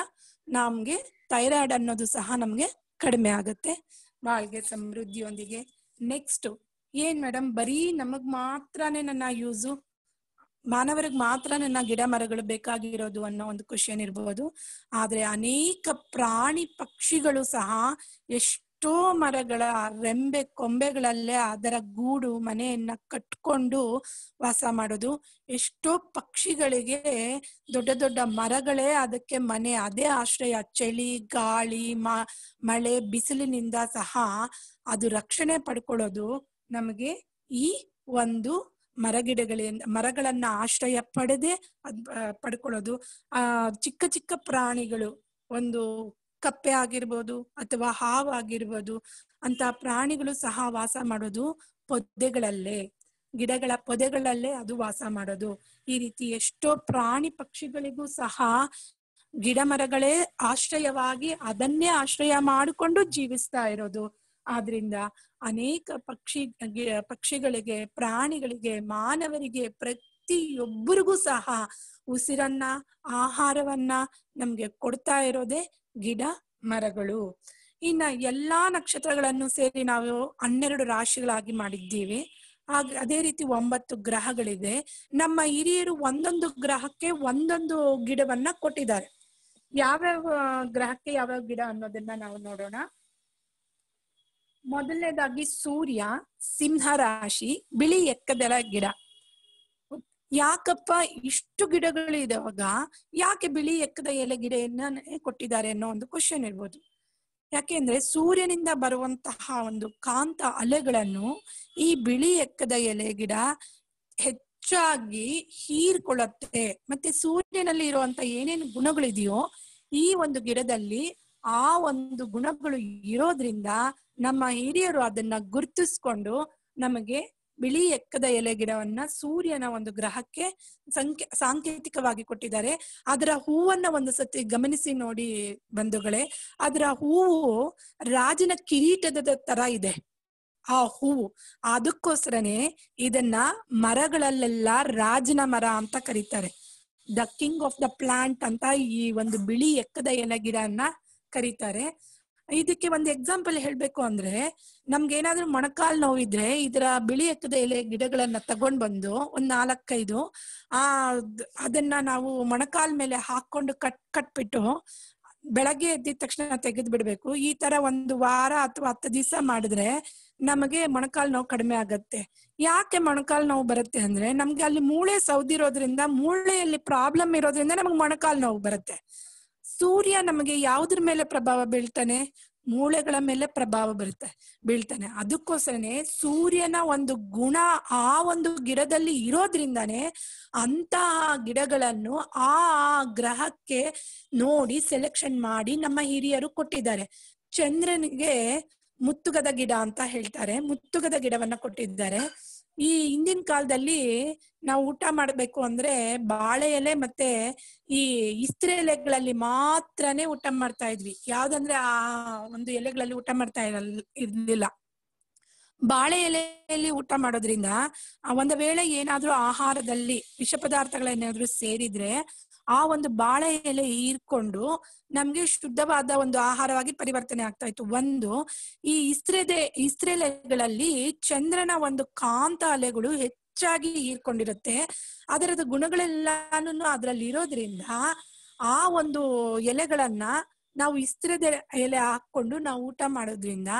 ನಮ್ಗೆ ಥೈರಾಯ್ಡ್ ಅನ್ನೋದು ಸಹ ನಮ್ಗೆ ಕಡಿಮೆ ಆಗುತ್ತೆ ಬಾಳ್ಗೆ ಸಮೃದ್ಧಿಯೊಂದಿಗೆ ನೆಕ್ಸ್ಟ್ ಏನ್ ಮೇಡಮ್ ಬರೀ ನಮಗ್ ಮಾತ್ರನೇ ನನ್ನ ಯೂಸು ಮಾನವರಿಗೆ ಮಾತ್ರ ನನ್ನ ಗಿಡ ಮರಗಳು ಬೇಕಾಗಿರೋದು ಅನ್ನೋ ಒಂದು ಖುಷಿಯನ್ ಇರ್ಬೋದು ಆದ್ರೆ ಅನೇಕ ಪ್ರಾಣಿ ಪಕ್ಷಿಗಳು ಸಹ ಎಷ್ಟು ಎಷ್ಟೋ ಮರಗಳ ರೆಂಬೆ ಕೊಂಬೆಗಳಲ್ಲೇ ಅದರ ಗೂಡು ಮನೆಯನ್ನ ಕಟ್ಕೊಂಡು ವಾಸ ಮಾಡೋದು ಎಷ್ಟೋ ಪಕ್ಷಿಗಳಿಗೆ ದೊಡ್ಡ ದೊಡ್ಡ ಮರಗಳೇ ಅದಕ್ಕೆ ಮನೆ ಅದೇ ಆಶ್ರಯ ಚಳಿ ಗಾಳಿ ಮಳೆ ಬಿಸಿಲಿನಿಂದ ಸಹ ಅದು ರಕ್ಷಣೆ ಪಡ್ಕೊಳ್ಳೋದು ನಮಗೆ ಈ ಒಂದು ಮರಗಿಡಗಳಿಂದ ಮರಗಳನ್ನ ಆಶ್ರಯ ಪಡೆದೇ ಅದ್ ಪಡ್ಕೊಳ್ಳೋದು ಆ ಚಿಕ್ಕ ಚಿಕ್ಕ ಪ್ರಾಣಿಗಳು ಒಂದು ಕಪ್ಪೆ ಆಗಿರ್ಬೋದು ಅಥವಾ ಹಾವಾಗಿರ್ಬೋದು ಅಂತ ಪ್ರಾಣಿಗಳು ಸಹ ವಾಸ ಮಾಡೋದು ಪೊದೆಗಳಲ್ಲೇ ಗಿಡಗಳ ಪೊದೆಗಳಲ್ಲೇ ಅದು ವಾಸ ಮಾಡೋದು ಈ ರೀತಿ ಎಷ್ಟೋ ಪ್ರಾಣಿ ಪಕ್ಷಿಗಳಿಗೂ ಸಹ ಗಿಡ ಮರಗಳೇ ಆಶ್ರಯವಾಗಿ ಅದನ್ನೇ ಆಶ್ರಯ ಮಾಡಿಕೊಂಡು ಜೀವಿಸ್ತಾ ಇರೋದು ಆದ್ರಿಂದ ಅನೇಕ ಪಕ್ಷಿ ಪಕ್ಷಿಗಳಿಗೆ ಪ್ರಾಣಿಗಳಿಗೆ ಮಾನವರಿಗೆ ಪ್ರತಿಯೊಬ್ಬರಿಗೂ ಸಹ ಉಸಿರನ್ನ ಆಹಾರವನ್ನ ನಮ್ಗೆ ಕೊಡ್ತಾ ಇರೋದೇ ಗಿಡ ಮರಗಳು ಇನ್ನ ಎಲ್ಲಾ ನಕ್ಷತ್ರಗಳನ್ನು ಸೇರಿ ನಾವು ಹನ್ನೆರಡು ರಾಶಿಗಳಾಗಿ ಮಾಡಿದ್ದೀವಿ ಹಾಗೆ ಅದೇ ರೀತಿ ಒಂಬತ್ತು ಗ್ರಹಗಳಿದೆ ನಮ್ಮ ಹಿರಿಯರು ಒಂದೊಂದು ಗ್ರಹಕ್ಕೆ ಒಂದೊಂದು ಗಿಡವನ್ನ ಕೊಟ್ಟಿದ್ದಾರೆ ಯಾವ್ಯಾವ ಗ್ರಹಕ್ಕೆ ಯಾವ್ಯಾವ ಗಿಡ ಅನ್ನೋದನ್ನ ನಾವು ನೋಡೋಣ ಮೊದಲನೇದಾಗಿ ಸೂರ್ಯ ಸಿಂಹ ರಾಶಿ ಬಿಳಿ ಎಕ್ಕದಳ ಗಿಡ ಯಾಕಪ್ಪ ಇಷ್ಟು ಗಿಡಗಳು ಇದಾವಾಗ ಯಾಕೆ ಬಿಳಿ ಎಕ್ಕದ ಎಲೆ ಗಿಡೆಯನ್ನ ಕೊಟ್ಟಿದ್ದಾರೆ ಅನ್ನೋ ಒಂದು ಕ್ವಶನ್ ಇರ್ಬೋದು ಯಾಕೆಂದ್ರೆ ಸೂರ್ಯನಿಂದ ಬರುವಂತಹ ಒಂದು ಕಾಂತ ಅಲೆಗಳನ್ನು ಈ ಬಿಳಿ ಎಕ್ಕದ ಎಲೆ ಗಿಡ ಹೆಚ್ಚಾಗಿ ಹೀರ್ಕೊಳ್ಳುತ್ತೆ ಮತ್ತೆ ಸೂರ್ಯನಲ್ಲಿ ಇರುವಂತ ಏನೇನು ಗುಣಗಳಿದೆಯೋ ಈ ಒಂದು ಗಿಡದಲ್ಲಿ ಆ ಒಂದು ಗುಣಗಳು ಇರೋದ್ರಿಂದ ನಮ್ಮ ಹಿರಿಯರು ಅದನ್ನ ಗುರ್ತಿಸ್ಕೊಂಡು ನಮಗೆ ಬಿಳಿ ಎಕ್ಕದ ಎಲೆ ಗಿಡವನ್ನ ಸೂರ್ಯನ ಒಂದು ಗ್ರಹಕ್ಕೆ ಸಂಖ್ಯೆ ಸಾಂಕೇತಿಕವಾಗಿ ಕೊಟ್ಟಿದ್ದಾರೆ ಅದರ ಹೂವನ್ನ ಒಂದು ಸತಿ ಗಮನಿಸಿ ನೋಡಿ ಬಂಧುಗಳೇ ಅದರ ಹೂವು ರಾಜನ ಕಿರೀಟದ ತರ ಇದೆ ಆ ಹೂವು ಅದಕ್ಕೋಸ್ಕರನೇ ಇದನ್ನ ಮರಗಳಲ್ಲೆಲ್ಲ ರಾಜನ ಮರ ಅಂತ ಕರೀತಾರೆ the king of the plant ಅಂತ ಈ ಒಂದು ಬಿಳಿ ಎಕ್ಕದ ಎಲೆ ಗಿಡನ್ನ ಕರೀತಾರೆ ಇದಕ್ಕೆ ಒಂದು ಎಕ್ಸಾಂಪಲ್ ಹೇಳ್ಬೇಕು ಅಂದ್ರೆ ನಮ್ಗೆ ಏನಾದ್ರೂ ಮೊಣಕಾಲ್ ನೋವಿದ್ರೆ ಇದರ ಬಿಳಿ ಎಕ್ಕದ ಎಲೆ ಗಿಡಗಳನ್ನ ತಗೊಂಡ್ ಬಂದು ಒಂದ್ ನಾಲ್ಕೈದು ಆ ಅದನ್ನ ನಾವು ಮೊಣಕಾಲ್ ಮೇಲೆ ಹಾಕೊಂಡು ಕಟ್ ಕಟ್ಬಿಟ್ಟು ಬೆಳಗ್ಗೆ ಎದ್ದಿದ ತಕ್ಷಣ ತೆಗೆದು ಬಿಡ್ಬೇಕು ಈ ತರ ಒಂದು ವಾರ ಅಥವಾ ಹತ್ತು ದಿವಸ ಮಾಡಿದ್ರೆ ನಮಗೆ ಮೊಣಕಾಲ್ ನೋವು ಕಡಿಮೆ ಆಗತ್ತೆ ಯಾಕೆ ಮೊಣಕಾಲ್ ನೋವು ಬರುತ್ತೆ ಅಂದ್ರೆ ನಮ್ಗೆ ಅಲ್ಲಿ ಮೂಳೆ ಸೌದಿರೋದ್ರಿಂದ ಮೂಳೆಯಲ್ಲಿ ಪ್ರಾಬ್ಲಮ್ ಇರೋದ್ರಿಂದ ನಮ್ಗೆ ಮೊಣಕಾಲ್ ನೋವು ಬರುತ್ತೆ ಸೂರ್ಯ ನಮಗೆ ಯಾವುದ್ರ ಮೇಲೆ ಪ್ರಭಾವ ಬೀಳ್ತಾನೆ ಮೂಳೆಗಳ ಮೇಲೆ ಪ್ರಭಾವ ಬರುತ್ತೆ ಬೀಳ್ತಾನೆ ಅದಕ್ಕೋಸ್ಕರನೆ ಸೂರ್ಯನ ಒಂದು ಗುಣ ಆ ಒಂದು ಗಿಡದಲ್ಲಿ ಇರೋದ್ರಿಂದಾನೆ ಅಂತ ಗಿಡಗಳನ್ನು ಆ ಗ್ರಹಕ್ಕೆ ನೋಡಿ ಸೆಲೆಕ್ಷನ್ ಮಾಡಿ ನಮ್ಮ ಹಿರಿಯರು ಕೊಟ್ಟಿದ್ದಾರೆ ಚಂದ್ರನಿಗೆ ಮುತ್ತುಗದ ಗಿಡ ಅಂತ ಹೇಳ್ತಾರೆ ಮುತ್ತುಗದ ಗಿಡವನ್ನ ಕೊಟ್ಟಿದ್ದಾರೆ ಈ ಹಿಂದಿನ ಕಾಲದಲ್ಲಿ ನಾವು ಊಟ ಮಾಡಬೇಕು ಅಂದ್ರೆ ಬಾಳೆ ಎಲೆ ಮತ್ತೆ ಈ ಇಸ್ತ್ರಿ ಎಲೆಗಳಲ್ಲಿ ಮಾತ್ರನೇ ಊಟ ಮಾಡ್ತಾ ಇದ್ವಿ ಯಾವ್ದಂದ್ರೆ ಆ ಒಂದು ಎಲೆಗಳಲ್ಲಿ ಊಟ ಮಾಡ್ತಾ ಇರಲ್ ಇರ್ಲಿಲ್ಲ ಬಾಳೆ ಎಲೆಯಲ್ಲಿ ಊಟ ಮಾಡೋದ್ರಿಂದ ಒಂದ್ ವೇಳೆ ಏನಾದ್ರೂ ಆಹಾರದಲ್ಲಿ ವಿಷ ಪದಾರ್ಥಗಳೇನಾದ್ರೂ ಸೇರಿದ್ರೆ ಆ ಒಂದು ಬಾಳೆ ಎಲೆ ಹೀರ್ಕೊಂಡು ನಮ್ಗೆ ಶುದ್ಧವಾದ ಒಂದು ಆಹಾರವಾಗಿ ಪರಿವರ್ತನೆ ಆಗ್ತಾ ಇತ್ತು ಒಂದು ಈ ಇಸ್ರೆದೆ ಇಸ್ರೆಲೆಗಳಲ್ಲಿ ಚಂದ್ರನ ಒಂದು ಕಾಂತ ಅಲೆಗಳು ಹೆಚ್ಚಾಗಿ ಹೀರ್ಕೊಂಡಿರುತ್ತೆ ಅದರದ ಗುಣಗಳೆಲ್ಲಾನು ಅದ್ರಲ್ಲಿ ಇರೋದ್ರಿಂದ ಆ ಒಂದು ಎಲೆಗಳನ್ನ ನಾವು ಇಸ್ತ್ರದ ಎಲೆ ಹಾಕೊಂಡು ನಾವು ಊಟ ಮಾಡೋದ್ರಿಂದ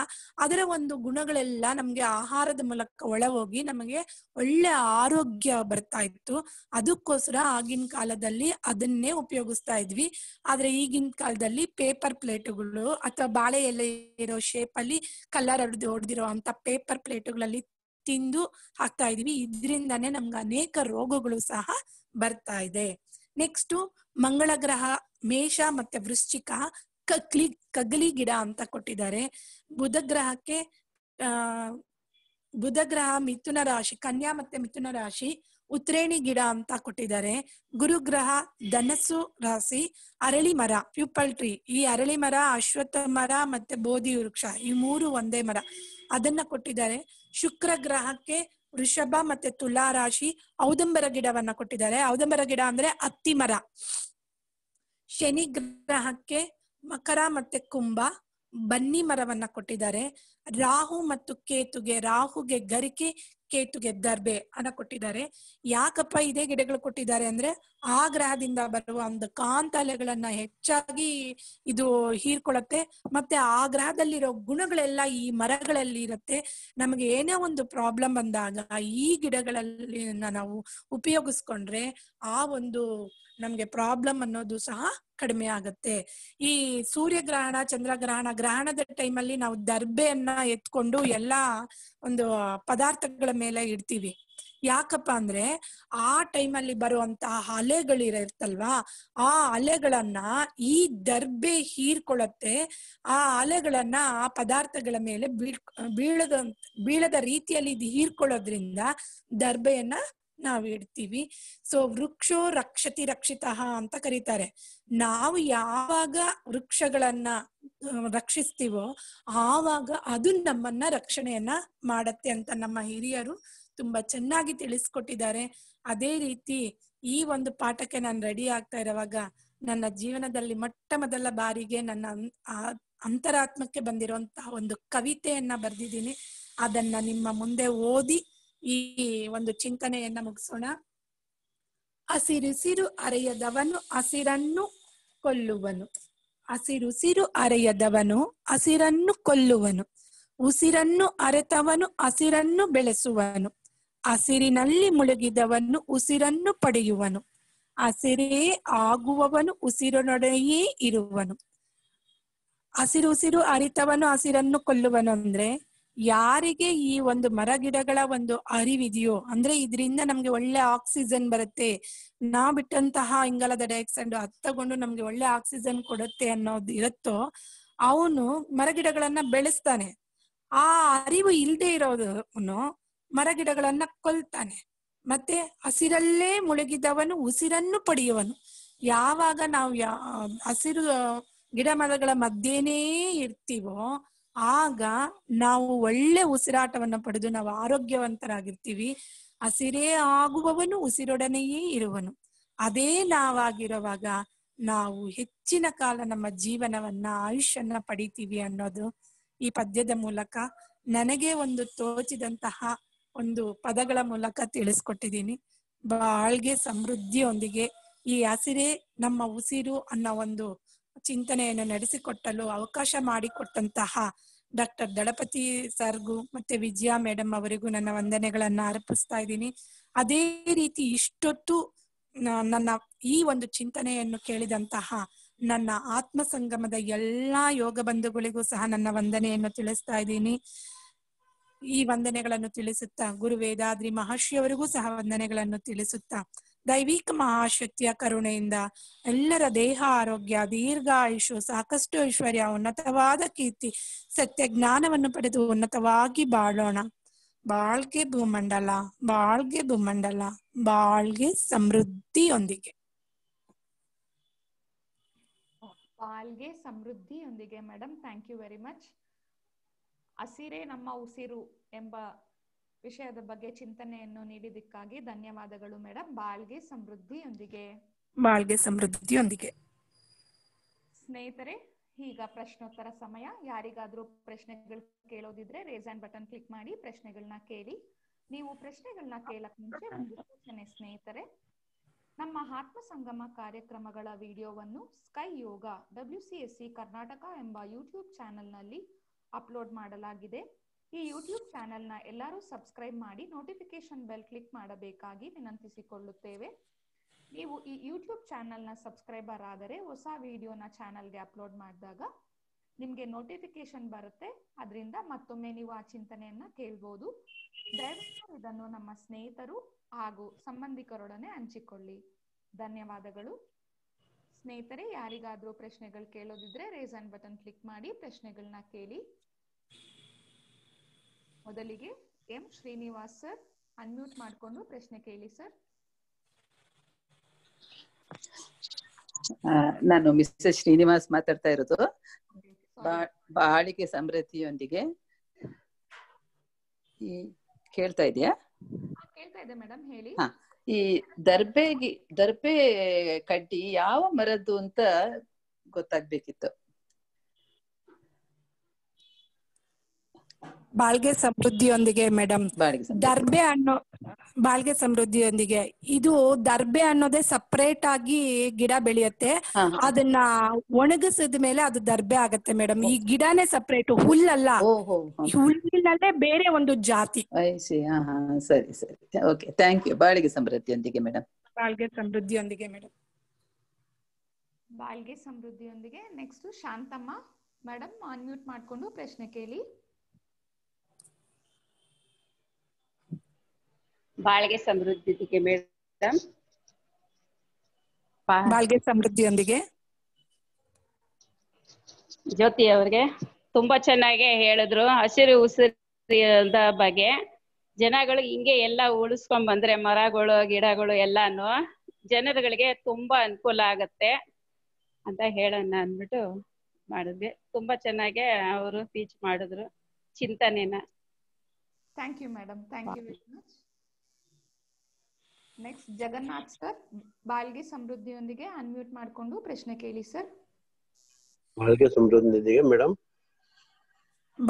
ಅದರ ಒಂದು ಗುಣಗಳೆಲ್ಲ ನಮ್ಗೆ ಆಹಾರದ ಮೂಲಕ ಒಳ ಹೋಗಿ ನಮಗೆ ಒಳ್ಳೆ ಆರೋಗ್ಯ ಬರ್ತಾ ಇತ್ತು ಅದಕ್ಕೋಸ್ಕರ ಆಗಿನ ಕಾಲದಲ್ಲಿ ಅದನ್ನೇ ಉಪಯೋಗಿಸ್ತಾ ಇದ್ವಿ ಆದ್ರೆ ಈಗಿನ ಕಾಲದಲ್ಲಿ ಪೇಪರ್ ಪ್ಲೇಟ್ಗಳು ಅಥವಾ ಬಾಳೆ ಎಲೆ ಇರೋ ಶೇಪ್ ಅಲ್ಲಿ ಕಲರ್ ಹೊಡೆದು ಹೊಡೆದಿರೋ ಅಂತ ಪೇಪರ್ ಪ್ಲೇಟುಗಳಲ್ಲಿ ತಿಂದು ಹಾಕ್ತಾ ಇದೀವಿ ಇದರಿಂದಾನೇ ನಮ್ಗೆ ಅನೇಕ ರೋಗಗಳು ಸಹ ಬರ್ತಾ ಇದೆ ನೆಕ್ಸ್ಟ್ ಮಂಗಳ ಗ್ರಹ ಮೇಷ ಮತ್ತೆ ವೃಶ್ಚಿಕ ಕಗ್ಲಿ ಕಗ್ಲಿ ಗಿಡ ಅಂತ ಕೊಟ್ಟಿದ್ದಾರೆ ಬುಧ ಗ್ರಹಕ್ಕೆ ಆ ಬುಧ ಗ್ರಹ ಮಿಥುನ ರಾಶಿ ಕನ್ಯಾ ಮತ್ತೆ ಮಿಥುನ ರಾಶಿ ಉತ್ರೇಣಿ ಗಿಡ ಅಂತ ಕೊಟ್ಟಿದ್ದಾರೆ ಗುರುಗ್ರಹ ಧನಸ್ಸು ರಾಶಿ ಅರಳಿ ಮರ ಪ್ಯೂಪಲ್ ಟ್ರೀ ಈ ಅರಳಿ ಮರ ಅಶ್ವತ್ಥ ಮರ ಮತ್ತೆ ಬೋಧಿ ವೃಕ್ಷ ಈ ಮೂರು ಒಂದೇ ಮರ ಅದನ್ನ ಕೊಟ್ಟಿದ್ದಾರೆ ಶುಕ್ರ ಗ್ರಹಕ್ಕೆ ವೃಷಭ ಮತ್ತೆ ತುಲಾ ರಾಶಿ ಔದಂಬರ ಗಿಡವನ್ನ ಕೊಟ್ಟಿದ್ದಾರೆ ಔದಂಬರ ಗಿಡ ಅಂದ್ರೆ ಅತ್ತಿ ಮರ ಶನಿ ಗ್ರಹಕ್ಕೆ ಮಕರ ಮತ್ತೆ ಕುಂಭ ಬನ್ನಿ ಮರವನ್ನ ಕೊಟ್ಟಿದ್ದಾರೆ ರಾಹು ಮತ್ತು ಕೇತುಗೆ ರಾಹುಗೆ ಗರಿಕೆ ಕೇತುಗೆ ದರ್ಬೆ ಅನ್ನ ಕೊಟ್ಟಿದ್ದಾರೆ ಯಾಕಪ್ಪ ಇದೇ ಗಿಡಗಳು ಕೊಟ್ಟಿದ್ದಾರೆ ಅಂದ್ರೆ ಆ ಗ್ರಹದಿಂದ ಬರುವ ಒಂದು ಕಾಂತಲೆಗಳನ್ನ ಹೆಚ್ಚಾಗಿ ಇದು ಹೀರ್ಕೊಳತ್ತೆ ಮತ್ತೆ ಆ ಗ್ರಹದಲ್ಲಿರೋ ಗುಣಗಳೆಲ್ಲ ಈ ಮರಗಳಲ್ಲಿ ಇರುತ್ತೆ ನಮಗೆ ಏನೇ ಒಂದು ಪ್ರಾಬ್ಲಮ್ ಬಂದಾಗ ಈ ಗಿಡಗಳಲ್ಲಿ ನಾವು ಉಪಯೋಗಿಸ್ಕೊಂಡ್ರೆ ಆ ಒಂದು ನಮ್ಗೆ ಪ್ರಾಬ್ಲಮ್ ಅನ್ನೋದು ಸಹ ಕಡಿಮೆ ಆಗತ್ತೆ ಈ ಸೂರ್ಯಗ್ರಹಣ ಚಂದ್ರಗ್ರಹಣ ಗ್ರಹಣದ ಟೈಮಲ್ಲಿ ನಾವು ದರ್ಬೆಯನ್ನ ಎತ್ಕೊಂಡು ಎಲ್ಲಾ ಒಂದು ಪದಾರ್ಥಗಳ ಮೇಲೆ ಇಡ್ತೀವಿ ಯಾಕಪ್ಪ ಅಂದ್ರೆ ಆ ಟೈಮಲ್ಲಿ ಬರುವಂತಹ ಅಲೆಗಳಿರತ್ತಲ್ವಾ ಆ ಅಲೆಗಳನ್ನ ಈ ದರ್ಬೆ ಹೀರ್ಕೊಳತ್ತೆ ಆ ಅಲೆಗಳನ್ನ ಆ ಪದಾರ್ಥಗಳ ಮೇಲೆ ಬೀಳ್ ಬೀಳದ ಬೀಳದ ರೀತಿಯಲ್ಲಿ ಇದು ಹೀರ್ಕೊಳ್ಳೋದ್ರಿಂದ ದರ್ಬೆಯನ್ನ ನಾವ್ ಇಡ್ತೀವಿ ಸೊ ವೃಕ್ಷೋ ರಕ್ಷತಿ ರಕ್ಷಿತ ಅಂತ ಕರೀತಾರೆ ನಾವು ಯಾವಾಗ ವೃಕ್ಷಗಳನ್ನ ರಕ್ಷಿಸ್ತೀವೋ ಆವಾಗ ಅದು ನಮ್ಮನ್ನ ರಕ್ಷಣೆಯನ್ನ ಮಾಡತ್ತೆ ಅಂತ ನಮ್ಮ ಹಿರಿಯರು ತುಂಬಾ ಚೆನ್ನಾಗಿ ತಿಳಿಸ್ಕೊಟ್ಟಿದ್ದಾರೆ ಅದೇ ರೀತಿ ಈ ಒಂದು ಪಾಠಕ್ಕೆ ನಾನು ರೆಡಿ ಆಗ್ತಾ ಇರುವಾಗ ನನ್ನ ಜೀವನದಲ್ಲಿ ಮೊಟ್ಟ ಮೊದಲ ಬಾರಿಗೆ ನನ್ನ ಅಂತರಾತ್ಮಕ್ಕೆ ಬಂದಿರುವಂತಹ ಒಂದು ಕವಿತೆಯನ್ನ ಬರ್ದಿದ್ದೀನಿ ಅದನ್ನ ನಿಮ್ಮ ಮುಂದೆ ಓದಿ ಈ ಒಂದು ಚಿಂತನೆಯನ್ನ ಮುಗಿಸೋಣ ಹಸಿರುಸಿರು ಅರೆಯದವನು ಹಸಿರನ್ನು ಕೊಲ್ಲುವನು ಹಸಿರುಸಿರು ಅರೆಯದವನು ಹಸಿರನ್ನು ಕೊಲ್ಲುವನು ಉಸಿರನ್ನು ಅರೆತವನು ಹಸಿರನ್ನು ಬೆಳೆಸುವನು ಹಸಿರಿನಲ್ಲಿ ಮುಳುಗಿದವನು ಉಸಿರನ್ನು ಪಡೆಯುವನು ಹಸಿರೇ ಆಗುವವನು ಉಸಿರಿನೊಡೆಯೇ ಇರುವನು ಹಸಿರುಸಿರು ಅರಿತವನು ಹಸಿರನ್ನು ಕೊಲ್ಲುವನು ಅಂದ್ರೆ ಯಾರಿಗೆ ಈ ಒಂದು ಮರ ಗಿಡಗಳ ಒಂದು ಅರಿವಿದೆಯೋ ಅಂದ್ರೆ ಇದರಿಂದ ನಮ್ಗೆ ಒಳ್ಳೆ ಆಕ್ಸಿಜನ್ ಬರುತ್ತೆ ನಾ ಬಿಟ್ಟಂತಹ ಇಂಗಾಲದ ಡೈಆಕ್ಸೈಡ್ ಹತ್ತಗೊಂಡು ನಮ್ಗೆ ಒಳ್ಳೆ ಆಕ್ಸಿಜನ್ ಕೊಡುತ್ತೆ ಅನ್ನೋದು ಇರುತ್ತೋ ಅವನು ಮರಗಿಡಗಳನ್ನ ಬೆಳೆಸ್ತಾನೆ ಆ ಅರಿವು ಇರೋದು ಇರೋದವನು ಮರಗಿಡಗಳನ್ನ ಕೊಲ್ತಾನೆ ಮತ್ತೆ ಹಸಿರಲ್ಲೇ ಮುಳುಗಿದವನು ಉಸಿರನ್ನು ಪಡೆಯುವನು ಯಾವಾಗ ನಾವು ಯಾ ಹಸಿರು ಗಿಡ ಮರಗಳ ಮಧ್ಯೆನೇ ಇರ್ತೀವೋ ಆಗ ನಾವು ಒಳ್ಳೆ ಉಸಿರಾಟವನ್ನ ಪಡೆದು ನಾವು ಆರೋಗ್ಯವಂತರಾಗಿರ್ತೀವಿ ಹಸಿರೇ ಆಗುವವನು ಉಸಿರೊಡನೆಯೇ ಇರುವನು ಅದೇ ನಾವಾಗಿರುವಾಗ ನಾವು ಹೆಚ್ಚಿನ ಕಾಲ ನಮ್ಮ ಜೀವನವನ್ನ ಆಯುಷ್ಯನ್ನ ಪಡಿತೀವಿ ಅನ್ನೋದು ಈ ಪದ್ಯದ ಮೂಲಕ ನನಗೆ ಒಂದು ತೋಚಿದಂತಹ ಒಂದು ಪದಗಳ ಮೂಲಕ ತಿಳಿಸ್ಕೊಟ್ಟಿದ್ದೀನಿ ಬಾಳ್ಗೆ ಸಮೃದ್ಧಿಯೊಂದಿಗೆ ಈ ಹಸಿರೇ ನಮ್ಮ ಉಸಿರು ಅನ್ನೋ ಒಂದು ಚಿಂತನೆಯನ್ನು ನಡೆಸಿಕೊಟ್ಟಲು ಅವಕಾಶ ಮಾಡಿಕೊಟ್ಟಂತಹ ಡಾಕ್ಟರ್ ದಳಪತಿ ಸರ್ಗೂ ಮತ್ತೆ ವಿಜಯ ಮೇಡಮ್ ಅವರಿಗೂ ನನ್ನ ವಂದನೆಗಳನ್ನ ಅರ್ಪಿಸ್ತಾ ಇದ್ದೀನಿ ಅದೇ ರೀತಿ ಇಷ್ಟೊತ್ತು ನನ್ನ ಈ ಒಂದು ಚಿಂತನೆಯನ್ನು ಕೇಳಿದಂತಹ ನನ್ನ ಆತ್ಮ ಸಂಗಮದ ಎಲ್ಲಾ ಯೋಗ ಬಂಧುಗಳಿಗೂ ಸಹ ನನ್ನ ವಂದನೆಯನ್ನು ತಿಳಿಸ್ತಾ ಇದ್ದೀನಿ ಈ ವಂದನೆಗಳನ್ನು ತಿಳಿಸುತ್ತಾ ಗುರು ವೇದಾದ್ರಿ ಮಹರ್ಷಿಯವರಿಗೂ ಸಹ ವಂದನೆಗಳನ್ನು ತಿಳಿಸುತ್ತಾ ದೈವಿಕ ಮಹಾಶಕ್ತಿಯ ಕರುಣೆಯಿಂದ ಎಲ್ಲರ ದೇಹ ಆರೋಗ್ಯ ದೀರ್ಘಾಯುಷು ಸಾಕಷ್ಟು ಐಶ್ವರ್ಯ ಉನ್ನತವಾದ ಕೀರ್ತಿ ಸತ್ಯ ಜ್ಞಾನವನ್ನು ಪಡೆದು ಉನ್ನತವಾಗಿ ಬಾಳೋಣ ಬಾಳ್ಗೆ ಭೂಮಂಡಲ ಬಾಳ್ಗೆ ಭೂಮಂಡಲ ಬಾಳ್ಗೆ ಸಮೃದ್ಧಿಯೊಂದಿಗೆ ಬಾಳ್ಗೆ ಸಮೃದ್ಧಿಯೊಂದಿಗೆ madam thank you very much ಹಸಿರೇ ನಮ್ಮ ಉಸಿರು ಎಂಬ ವಿಷಯದ ಬಗ್ಗೆ ಚಿಂತನೆಯನ್ನು ನೀಡಿದಕ್ಕಾಗಿ ಧನ್ಯವಾದಗಳು ಮೇಡಮ್ ಬಾಳ್ಗೆ ಸಮೃದ್ಧಿಯೊಂದಿಗೆ ಬಾಳ್ಗೆ ಸಮೃದ್ಧಿಯೊಂದಿಗೆ ಸ್ನೇಹಿತರೆ ಈಗ ಪ್ರಶ್ನೋತ್ತರ ಸಮಯ ಯಾರಿಗಾದ್ರೂ ಪ್ರಶ್ನೆಗಳು ಕೇಳೋದಿದ್ರೆ ರೇಸ್ ಆ್ಯಂಡ್ ಬಟನ್ ಕ್ಲಿಕ್ ಮಾಡಿ ಪ್ರಶ್ನೆಗಳನ್ನ ಕೇಳಿ ನೀವು ಪ್ರಶ್ನೆಗಳನ್ನ ಕೇಳಕ್ ಮುಂಚೆ ಒಂದು ಸೂಚನೆ ಸ್ನೇಹಿತರೆ ನಮ್ಮ ಆತ್ಮ ಸಂಗಮ ಕಾರ್ಯಕ್ರಮಗಳ ವಿಡಿಯೋವನ್ನು SKY Yoga W C C Karnataka ಎಂಬ ಯೂಟ್ಯೂಬ್ ಚಾನೆಲ್ನಲ್ಲಿ ಅಪ್ಲೋಡ್ ಮಾಡಲಾಗಿದೆ ಈ ಯೂಟ್ಯೂಬ್ ಚಾನೆಲ್ನ ಎಲ್ಲರೂ ಸಬ್ಸ್ಕ್ರೈಬ್ ಮಾಡಿ ನೋಟಿಫಿಕೇಶನ್ ಬೆಲ್ ಕ್ಲಿಕ್ ಮಾಡಬೇಕಾಗಿ ವಿನಂತಿಸಿಕೊಳ್ಳುತ್ತೇವೆ ನೀವು ಈ ಯೂಟ್ಯೂಬ್ ಚಾನೆಲ್ನ ಸಬ್ಸ್ಕ್ರೈಬರ್ ಆದರೆ ಹೊಸ ವಿಡಿಯೋನ ಚಾನಲ್ಗೆ ಅಪ್ಲೋಡ್ ಮಾಡಿದಾಗ ನಿಮಗೆ ನೋಟಿಫಿಕೇಶನ್ ಬರುತ್ತೆ ಅದರಿಂದ ಮತ್ತೊಮ್ಮೆ ನೀವು ಆ ಚಿಂತನೆಯನ್ನ ಕೇಳ್ಬೋದು ದಯವಿಟ್ಟು ಇದನ್ನು ನಮ್ಮ ಸ್ನೇಹಿತರು ಹಾಗೂ ಸಂಬಂಧಿಕರೊಡನೆ ಹಂಚಿಕೊಳ್ಳಿ ಧನ್ಯವಾದಗಳು ಸ್ನೇಹಿತರೆ ಯಾರಿಗಾದ್ರೂ ಪ್ರಶ್ನೆಗಳು ಕೇಳೋದಿದ್ರೆ ರೇಸನ್ ಬಟನ್ ಕ್ಲಿಕ್ ಮಾಡಿ ಪ್ರಶ್ನೆಗಳನ್ನ ಕೇಳಿ ಮೊದಲಿಗೆ ಎಂ ಶ್ರೀನಿವಾಸ್ ಸರ್ ಅನ್ಮ್ಯೂಟ್ ಮಾಡಿಕೊಂಡು ಪ್ರಶ್ನೆ ಕೇಳಿ ಸರ್ ನಾನು ಮಿಸ್ಟರ್ ಶ್ರೀನಿವಾಸ್ ಮಾತಾಡ್ತಾ ಇರೋದು ಬಾಳಿಕೆ ಸಮೃದ್ಧಿಯೊಂದಿಗೆ ಈ ಕೇಳ್ತಾ ಇದೆಯಾ ಕೇಳ್ತಾ ಇದೆ ಮೇಡಮ್ ಹೇಳಿ ಈ ದರ್ಬೆಗೆ ದರ್ಬೆ ಕಡ್ಡಿ ಯಾವ ಮರದ್ದು ಅಂತ ಗೊತ್ತಾಗ್ಬೇಕಿತ್ತು ಬಾಳ್ಗೆ ಸಮೃದ್ಧಿಯೊಂದಿಗೆ ಮೇಡಮ್ ದರ್ಬೆ ಅನ್ನೋ ಬಾಳ್ಗೆ ಸಮೃದ್ಧಿಯೊಂದಿಗೆ ಇದು ದರ್ಬೆ ಅನ್ನೋದೇ ಸಪ್ರೇಟ್ ಆಗಿ ಗಿಡ ಬೆಳೆಯುತ್ತೆ ಅದನ್ನ ಒಣಗಿಸಿದ ಮೇಲೆ ಅದು ದರ್ಬೆ ಆಗತ್ತೆ ಮೇಡಮ್ ಈ ಗಿಡನೇ ಸಪರೇಟ್ ಹುಲ್ಲಲ್ಲ ಹುಲ್ಲಿನಲ್ಲೇ ಬೇರೆ ಒಂದು ಜಾತಿ ಸರಿ ಸರಿ ಓಕೆ ಥ್ಯಾಂಕ್ ಯು ಬಾಳ್ಗೆ ಸಮೃದ್ಧಿಯೊಂದಿಗೆ ಮೇಡಮ್ ಬಾಳ್ಗೆ ಸಮೃದ್ಧಿಯೊಂದಿಗೆ ಮೇಡಮ್ ಬಾಳ್ಗೆ ಸಮೃದ್ಧಿಯೊಂದಿಗೆ ನೆಕ್ಸ್ಟ್ ಶಾಂತಮ್ಮ ಮೇಡಮ್ ಅನ್ಮ್ಯೂಟ್ ಮಾಡ್ಕೊಂಡು ಪ್ರಶ್ನೆ ಕೇಳಿ ಬಾಳ್ಗೆ ಸಮೃದ್ಧಿಗೆ ಮೇಡಮ್ ಬಾಳ್ಗೆ ಸಮೃದ್ಧಿಯೊಂದಿಗೆ ಜ್ಯೋತಿ ಅವ್ರಿಗೆ ತುಂಬಾ ಚೆನ್ನಾಗಿ ಹೇಳಿದ್ರು ಹಸಿರು ಉಸಿರಿದ ಬಗ್ಗೆ ಜನಗಳು ಹಿಂಗೆ ಎಲ್ಲ ಉಳಿಸ್ಕೊಂಡ್ ಬಂದ್ರೆ ಮರಗಳು ಗಿಡಗಳು ಎಲ್ಲಾನು ಜನರುಗಳಿಗೆ ತುಂಬಾ ಅನುಕೂಲ ಆಗತ್ತೆ ಅಂತ ಹೇಳೋಣ ಅಂದ್ಬಿಟ್ಟು ಮಾಡಿದ್ವಿ ತುಂಬಾ ಚೆನ್ನಾಗಿ ಅವರು ಟೀಚ್ ಮಾಡಿದ್ರು ಚಿಂತನೆನ thank you madam thank you very much next Jagannath sir ಬಾಳ್ಗೆ ಸಮೃದ್ಧಿಯೊಂದಿಗೆ ಅನ್ಮ್ಯೂಟ್ ಮಾಡ್ಕೊಂಡು ಪ್ರಶ್ನೆ ಕೇಳಿ ಸರ್ ಬಾಳ್ಗೆ ಸಮೃದ್ಧಿಯೊಂದಿಗೆ ಮೇಡಮ್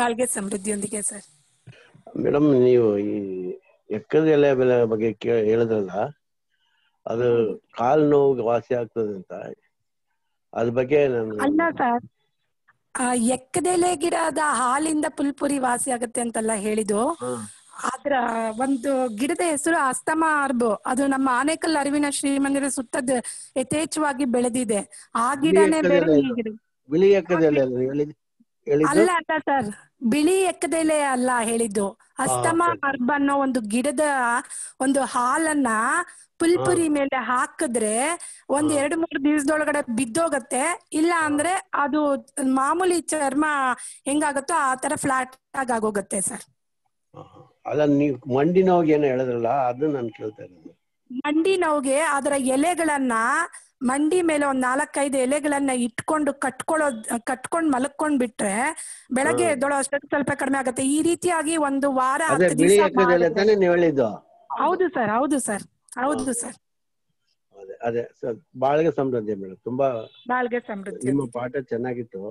ಬಾಳ್ಗೆ ಸಮೃದ್ಧಿಯೊಂದಿಗೆ ಸರ್ ಮೇಡಮ್ ನೀವು ಈ ಎಕ್ಕದ ಎಲೆ ಬೆಲೆ ಬಗ್ಗೆ ಹೇಳಿದ್ರಲ್ಲ ಅದು ಕಾಲು ನೋವು ವಾಸಿ ಆಗ್ತದೆ ಅಂತ ಅದ್ರ ಬಗ್ಗೆ ನಾನು ಅಲ್ಲ ಸರ್ ಎಕ್ಕದೆಲೆ ಗಿಡದ ಹಾಲಿಂದ ಪುಲ್ಪುರಿ ವಾಸಿ ಆಗುತ್ತೆ ಅಂತೆಲ್ಲ ಹೇಳಿದ್ದು ಒಂದು ಗಿಡದ ಹೆಸರು ಅಸ್ತಮ ಅರ್ಬು ಅದು ನಮ್ಮ ಆನೇಕಲ್ ಅರಿವಿನ ಶ್ರೀಮಂದಿರ ಸುತ್ತದ ಯಥೇಚ್ಛವಾಗಿ ಬೆಳೆದಿದೆ ಆ ಗಿಡನೇ ಅಲ್ಲ ಅಲ್ಲ ಸರ್ ಬಿಳಿ ಎಕ್ಕದೆಲೆ ಅಲ್ಲ ಹೇಳಿದ್ದು ಅಸ್ತಮ ಅರ್ಬ್ ಅನ್ನೋ ಒಂದು ಗಿಡದ ಒಂದು ಹಾಲನ್ನ ಪುಲ್ಪುರಿ ಮೇಲೆ ಹಾಕಿದ್ರೆ ಒಂದ್ ಎರಡ್ ಮೂರ್ ದಿವಸದೊಳಗಡೆ ಬಿದ್ದೋಗತ್ತೆ ಇಲ್ಲ ಅಂದ್ರೆ ಅದು ಮಾಮೂಲಿ ಚರ್ಮ ಹೆಂಗಾಗುತ್ತೋ ಆ ತರ ಫ್ಲಾಟ್ ಆಗೋಗತ್ತೆ ಸರ್ ಅದನ್ನ ನೀವು ಮಂಡಿ ನೋವಿಗೆ ಏನೋ ಹೇಳಿದ್ರಲ್ಲ ಅದನ್ನ ನಾನು ಕೇಳ್ತಾ ಇದ್ದೀನಿ ಮಂಡಿ ನೋವಿಗೆ ಅದರ ಎಲೆಗಳನ್ನ ಮಂಡಿ ಮೇಲೆ ಒಂದ್ ನಾಲ್ಕೈದು ಎಲೆಗಳನ್ನ ಇಟ್ಕೊಂಡು ಕಟ್ಕೊಳ್ಳೋದ್ ಕಟ್ಕೊಂಡ್ ಮಲಕೊಂಡ್ ಬಿಟ್ರೆ ಬೆಳಗ್ಗೆ ಎದ್ದೋಳೋ ಅಷ್ಟು ಸ್ವಲ್ಪ ಕಡಿಮೆ ಆಗುತ್ತೆ ಈ ರೀತಿಯಾಗಿ ಒಂದು ವಾರ ಹೌದು ಸರ್ ಹೌದು ಸರ್ ಹೌದು ಸರ್ ಅದೇ ಸರ್ ಬಾಳ್ಗೆ ಸಮೃದ್ಧಿ ಮೇಡಮ್ ತುಂಬಾ ಬಾಳ್ಗೆ ಸಮೃದ್ಧಿ ನಿಮ್ಮ ಪಾಠ ಚೆನ್ನಾಗಿತ್ತು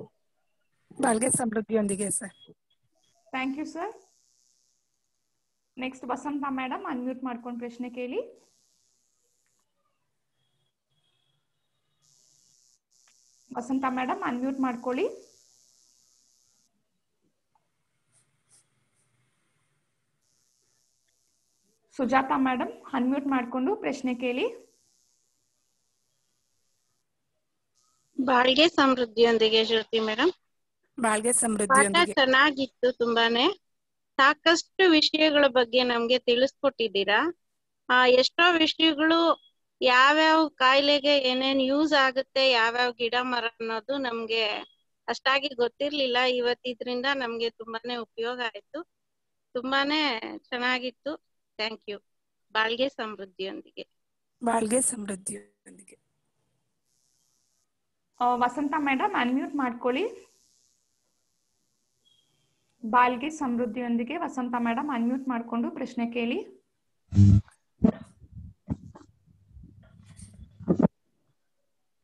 ಬಾಳ್ಗೆ ಸಮೃದ್ಧಿಯೊಂದಿಗೆ sir thank you sir next Vasanta madam unmute ಮಾಡ್ಕೊಂಡು ಪ್ರಶ್ನೆ ಕೇಳಿ ವಸಂತ ಮೇಡಮ್ ಅನ್ಮ್ಯೂಟ್ ಮಾಡ್ಕೊಳ್ಳಿ ಸುಜಾತ ಮೇಡಮ್ ಅನ್ಮ್ಯೂಟ್ ಮಾಡ್ಕೊಂಡು ಪ್ರಶ್ನೆ ಕೇಳಿ ಬಾಳ್ಗೆ ಸಮೃದ್ಧಿಯೊಂದಿಗೆ ಶ್ರುತಿ ಮೇಡಮ್ ಬಾಳ್ಗೆ ಸಮೃದ್ಧಿ ಚೆನ್ನಾಗಿತ್ತು ತುಂಬಾನೇ ಸಾಕಷ್ಟು ವಿಷಯಗಳ ಬಗ್ಗೆ ನಮ್ಗೆ ತಿಳಿಸ್ಕೊಟ್ಟಿದ್ದೀರಾ ಆ ಎಷ್ಟೋ ವಿಷಯಗಳು ಯಾವ್ಯಾವ ಕಾಯಿಲೆಗೆ ಏನೇನ್ ಯೂಸ್ ಆಗುತ್ತೆ ಯಾವ್ಯಾವ ಗಿಡ ಮರ ಅನ್ನೋದು ನಮ್ಗೆ ಅಷ್ಟಾಗಿ ಗೊತ್ತಿರ್ಲಿಲ್ಲ ಇವತ್ತಿದ್ರಿಂದ ನಮ್ಗೆ ತುಂಬಾನೇ ಉಪಯೋಗ ಆಯ್ತು ತುಂಬಾನೇ ಚೆನ್ನಾಗಿತ್ತು ಥ್ಯಾಂಕ್ ಯು ಬಾಳ್ಗೆ ಸಮೃದ್ಧಿಯೊಂದಿಗೆ ಬಾಳ್ಗೆ ಸಮೃದ್ಧಿಯೊಂದಿಗೆ ವಸಂತ ಮೇಡಮ್ ಅನ್ಮ್ಯೂಟ್ ಮಾಡ್ಕೊಳ್ಳಿ ಬಾಲ್ಗೆ ಸಮೃದ್ಧಿಯೊಂದಿಗೆ ವಸಂತ ಮೇಡಮ್ ಅನ್ಮ್ಯೂಟ್ ಮಾಡಿಕೊಂಡು ಪ್ರಶ್ನೆ ಕೇಳಿ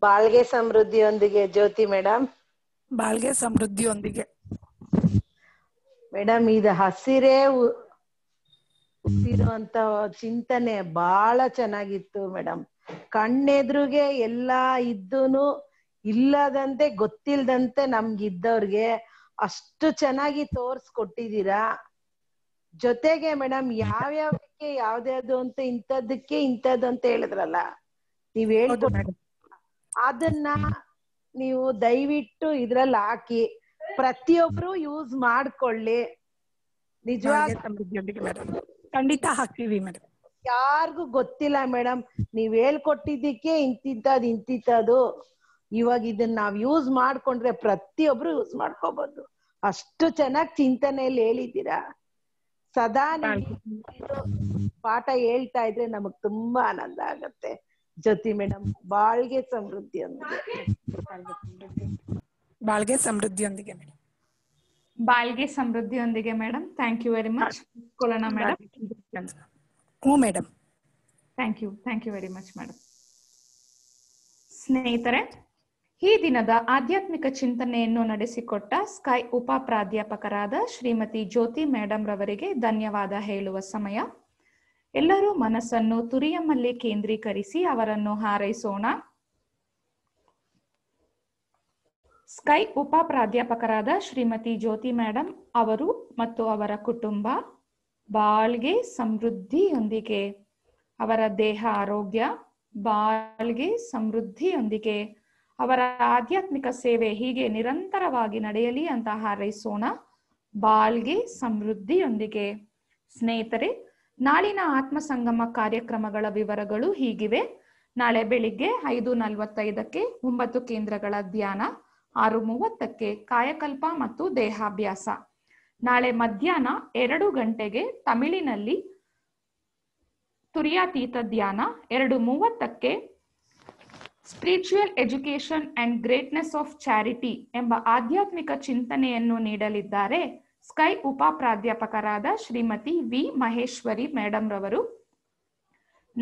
ಬಾಳ್ಗೆ ಸಮೃದ್ಧಿಯೊಂದಿಗೆ ಜ್ಯೋತಿ ಮೇಡಮ್ ಬಾಳ್ಗೆ ಸಮೃದ್ಧಿಯೊಂದಿಗೆ ಮೇಡಮ್ ಇದು ಹಸಿರೇ ಹುಟ್ಟಿರುವಂತ ಚಿಂತನೆ ಬಹಳ ಚೆನ್ನಾಗಿತ್ತು ಮೇಡಮ್ ಕಣ್ಣೆದ್ರಿಗೆ ಎಲ್ಲಾ ಇದ್ದೂನು ಇಲ್ಲದಂತೆ ಗೊತ್ತಿಲ್ದಂತೆ ನಮ್ಗಿದ್ದವ್ರಿಗೆ ಅಷ್ಟು ಚೆನ್ನಾಗಿ ತೋರ್ಸ್ಕೊಟ್ಟಿದ್ದೀರಾ ಜೊತೆಗೆ ಮೇಡಮ್ ಯಾವ್ಯಾವಕ್ಕೆ ಯಾವ್ದ್ಯಾವ್ದು ಅಂತ ಇಂಥದ್ದಕ್ಕೆ ಇಂಥದ್ದು ಅಂತ ಹೇಳಿದ್ರಲ್ಲ ನೀವ್ ಅದನ್ನ ನೀವು ದಯವಿಟ್ಟು ಇದ್ರಲ್ಲಿ ಹಾಕಿ ಪ್ರತಿಯೊಬ್ರು ಯೂಸ್ ಮಾಡ್ಕೊಳ್ಳಿ ನಿಜವಾಗಿ ಖಂಡಿತ ಯಾರಿಗೂ ಗೊತ್ತಿಲ್ಲ ಮೇಡಮ್ ನೀವ್ ಹೇಳ್ಕೊಟ್ಟಿದ್ದಕ್ಕೆ ಇಂತಿಂತದ್ ಇಂತಿಂತದು ಇವಾಗ ಇದನ್ನ ನಾವ್ ಯೂಸ್ ಮಾಡ್ಕೊಂಡ್ರೆ ಪ್ರತಿಯೊಬ್ರು ಯೂಸ್ ಮಾಡ್ಕೋಬಹುದು ಅಷ್ಟು ಚೆನ್ನಾಗ್ ಚಿಂತನೆಯಲ್ಲಿ ಹೇಳಿದ್ದೀರಾ ಸದಾ ಪಾಠ ಹೇಳ್ತಾ ಇದ್ರೆ ನಮಗ್ ತುಂಬಾ ಆನಂದ ಆಗತ್ತೆ ಜ್ಯೋತಿ ಮೇಡಮ್ ಬಾಳ್ಗೆ ಸಮೃದ್ಧಿಯೊಂದಿಗೆ ಬಾಳ್ಗೆ ಸಮೃದ್ಧಿಯೊಂದಿಗೆ ಮೇಡಮ್ ಬಾಳ್ಗೆ ಸಮೃದ್ಧಿಯೊಂದಿಗೆ madam thank you very much madam ಹ್ಞೂ madam thank you thank you very much madam ಸ್ನೇಹಿತರೆ ಈ ದಿನದ ಆಧ್ಯಾತ್ಮಿಕ ಚಿಂತನೆಯನ್ನು ನಡೆಸಿಕೊಟ್ಟ ಸ್ಕೈ ಉಪ ಪ್ರಾಧ್ಯಾಪಕರಾದ ಶ್ರೀಮತಿ ಜ್ಯೋತಿ ಮೇಡಂ ರವರಿಗೆ ಧನ್ಯವಾದ ಹೇಳುವ ಸಮಯ ಎಲ್ಲರೂ ಮನಸ್ಸನ್ನು ತುರಿಯಮ್ಮಲ್ಲಿ ಕೇಂದ್ರೀಕರಿಸಿ ಅವರನ್ನು ಹಾರೈಸೋಣ ಸ್ಕೈ ಉಪ ಪ್ರಾಧ್ಯಾಪಕರಾದ ಶ್ರೀಮತಿ ಜ್ಯೋತಿ ಮೇಡಂ ಅವರು ಮತ್ತು ಅವರ ಕುಟುಂಬ ಬಾಳ್ಗೆ ಸಮೃದ್ಧಿಯೊಂದಿಗೆ ಅವರ ದೇಹ ಆರೋಗ್ಯ ಬಾಳ್ಗೆ ಸಮೃದ್ಧಿಯೊಂದಿಗೆ ಅವರ ಆಧ್ಯಾತ್ಮಿಕ ಸೇವೆ ಹೀಗೆ ನಿರಂತರವಾಗಿ ನಡೆಯಲಿ ಅಂತ ಹಾರೈಸೋಣ ಬಾಳ್ಗೆ ಸಮೃದ್ಧಿಯೊಂದಿಗೆ ಸ್ನೇಹಿತರೆ ನಾಳಿನ ಆತ್ಮ ಸಂಗಮ ಕಾರ್ಯಕ್ರಮಗಳ ವಿವರಗಳು ಹೀಗಿವೆ ನಾಳೆ ಬೆಳಿಗ್ಗೆ ಐದು ನಲವತ್ತೈದಕ್ಕೆ ಒಂಬತ್ತು ಕೇಂದ್ರಗಳ ಧ್ಯಾನ ಆರು ಮೂವತ್ತಕ್ಕೆ ಕಾಯಕಲ್ಪ ಮತ್ತು ದೇಹಾಭ್ಯಾಸ ನಾಳೆ ಮಧ್ಯಾಹ್ನ ಎರಡು ಗಂಟೆಗೆ ತಮಿಳಿನಲ್ಲಿ ತುರಿಯಾತೀತ ಧ್ಯಾನ ಎರಡು ಮೂವತ್ತಕ್ಕೆ spiritual education and greatness of charity ಎಂಬ ಆಧ್ಯಾತ್ಮಿಕ ಚಿಂತನೆಯನ್ನು ನೀಡಲಿದ್ದಾರೆ ಸ್ಕೈ ಉಪ ಪ್ರಾಧ್ಯಾಪಕರಾದ ಶ್ರೀಮತಿ ವಿ ಮಹೇಶ್ವರಿ ಮೇಡಮ್ ರವರು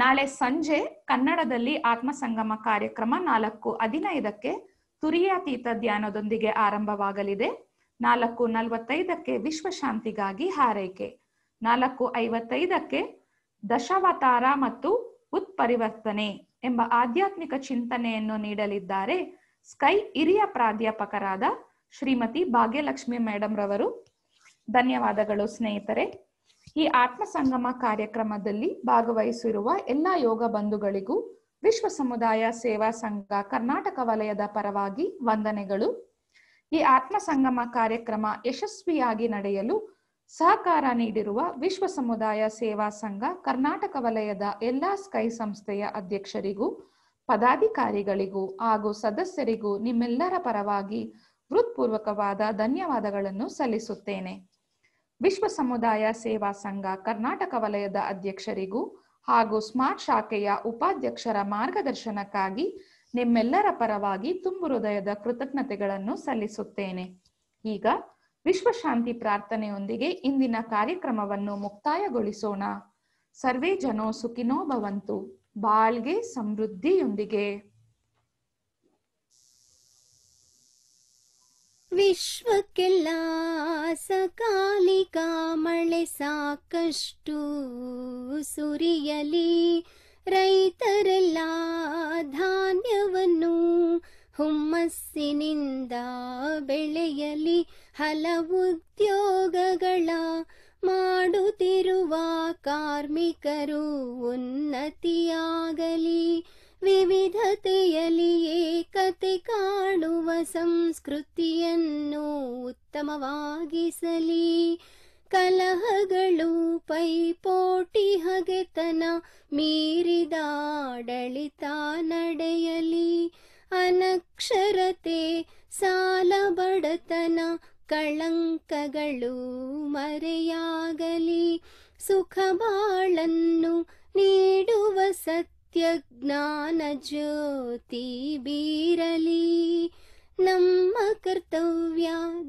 ನಾಳೆ ಸಂಜೆ ಕನ್ನಡದಲ್ಲಿ ಆತ್ಮಸಂಗಮ ಕಾರ್ಯಕ್ರಮ ನಾಲ್ಕು ಹದಿನೈದಕ್ಕೆ ತುರಿಯಾತೀತ ಧ್ಯಾನದೊಂದಿಗೆ ಆರಂಭವಾಗಲಿದೆ ನಾಲ್ಕು ನಲವತ್ತೈದಕ್ಕೆ ವಿಶ್ವಶಾಂತಿಗಾಗಿ ಹಾರೈಕೆ ನಾಲ್ಕು ಐವತ್ತೈದಕ್ಕೆ ದಶಾವತಾರ ಮತ್ತು ಉತ್ಪರಿವರ್ತನೆ ಎಂಬ ಆಧ್ಯಾತ್ಮಿಕ ಚಿಂತನೆಯನ್ನು ನೀಡಲಿದ್ದಾರೆ ಸ್ಕೈ ಹಿರಿಯ ಪ್ರಾಧ್ಯಾಪಕರಾದ ಶ್ರೀಮತಿ ಭಾಗ್ಯಲಕ್ಷ್ಮಿ ಮೇಡಮ್ ರವರು ಧನ್ಯವಾದಗಳು ಸ್ನೇಹಿತರೆ ಈ ಆತ್ಮಸಂಗಮ ಕಾರ್ಯಕ್ರಮದಲ್ಲಿ ಭಾಗವಹಿಸಿರುವ ಎಲ್ಲ ಯೋಗ ಬಂಧುಗಳಿಗೂ ವಿಶ್ವ ಸಮುದಾಯ ಸೇವಾ ಸಂಘ ಕರ್ನಾಟಕ ವಲಯದ ಪರವಾಗಿ ವಂದನೆಗಳು ಈ ಆತ್ಮಸಂಗಮ ಕಾರ್ಯಕ್ರಮ ಯಶಸ್ವಿಯಾಗಿ ನಡೆಯಲು ಸಹಕಾರ ನೀಡಿರುವ ವಿಶ್ವ ಸಮುದಾಯ ಸೇವಾ ಸಂಘ ಕರ್ನಾಟಕ ವಲಯದ ಎಲ್ಲಾ ಸ್ಕೈ ಸಂಸ್ಥೆಯ ಅಧ್ಯಕ್ಷರಿಗೂ ಪದಾಧಿಕಾರಿಗಳಿಗೂ ಹಾಗೂ ಸದಸ್ಯರಿಗೂ ನಿಮ್ಮೆಲ್ಲರ ಪರವಾಗಿ ಹೃತ್ಪೂರ್ವಕವಾದ ಧನ್ಯವಾದಗಳನ್ನು ಸಲ್ಲಿಸುತ್ತೇನೆ ವಿಶ್ವ ಸಮುದಾಯ ಸೇವಾ ಸಂಘ ಕರ್ನಾಟಕ ವಲಯದ ಅಧ್ಯಕ್ಷರಿಗೂ ಹಾಗೂ ಸ್ಮಾರ್ಟ್ ಶಾಖೆಯ ಉಪಾಧ್ಯಕ್ಷರ ಮಾರ್ಗದರ್ಶನಕ್ಕಾಗಿ ನಿಮ್ಮೆಲ್ಲರ ಪರವಾಗಿ ತುಂಬು ಹೃದಯದ ಕೃತಜ್ಞತೆಗಳನ್ನು ಸಲ್ಲಿಸುತ್ತೇನೆ ಈಗ ವಿಶ್ವಶಾಂತಿ ಪ್ರಾರ್ಥನೆಯೊಂದಿಗೆ ಇಂದಿನ ಕಾರ್ಯಕ್ರಮವನ್ನು ಮುಕ್ತಾಯಗೊಳಿಸೋಣ ಸರ್ವೇ ಜನೋ ಸುಖಿನೋ ಭವಂತು ಬಾಳ್ಗೆ ಸಮೃದ್ಧಿಯೊಂದಿಗೆ ವಿಶ್ವಕ್ಕೆಲ್ಲ ಸಕಾಲಿಕ ಮಳೆ ಸಾಕಷ್ಟು ಸುರಿಯಲಿ ರೈತರೆಲ್ಲ ಧಾನ್ಯವನ್ನು ಹುಮ್ಮಸ್ಸಿನಿಂದ ಬೆಳೆಯಲಿ ಹಲವು ಉದ್ಯೋಗಗಳ ಮಾಡುತ್ತಿರುವ ಕಾರ್ಮಿಕರು ಉನ್ನತಿಯಾಗಲಿ ವಿವಿಧತೆಯಲ್ಲಿ ಏಕತೆ ಕಾಣುವ ಸಂಸ್ಕೃತಿಯನ್ನು ಉತ್ತಮವಾಗಿಸಲಿ ಕಲಹಗಳು ಪೈಪೋಟಿ ಹಗೆತನ ಮೀರಿದಾಡಳಿತ ನಡೆಯಲಿ ಅನಕ್ಷರತೆ ಸಾಲ ಬಡತನ ಕಳಂಕಗಳು ಮರೆಯಾಗಲಿ ಸುಖ ಬಾಳನ್ನು ನೀಡುವ ಸತ್ಯ ಜ್ಞಾನ ಜ್ಯೋತಿ ಬೀರಲಿ ನಮ್ಮ ಕರ್ತವ್ಯ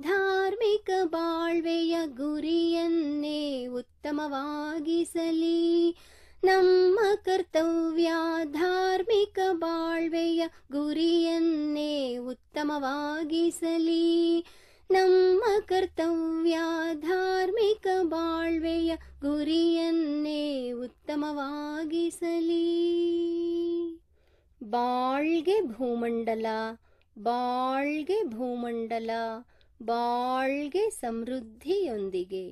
ಧಾರ್ಮಿಕ ಬಾಳ್ವೆಯ ಗುರಿಯನ್ನೇ ಉತ್ತಮವಾಗಿಸಲಿ ನಮ್ಮ ಕರ್ತವ್ಯ ಧಾರ್ಮಿಕ ಬಾಳ್ವೆಯ ಗುರಿಯನ್ನೇ ಉತ್ತಮವಾಗಿಸಲಿ ನಮ್ಮ ಕರ್ತವ್ಯ ಧಾರ್ಮಿಕ ಬಾಳ್ವೆಯ ಗುರಿಯನ್ನೇ ಉತ್ತಮವಾಗಿಸಲಿ ಬಾಳ್ಗೆ ಭೂಮಂಡಲ ಬಾಳ್ಗೆ ಭೂಮಂಡಲ ಬಾಳ್ಗೆ ಸಮೃದ್ಧಿಯೊಂದಿಗೆ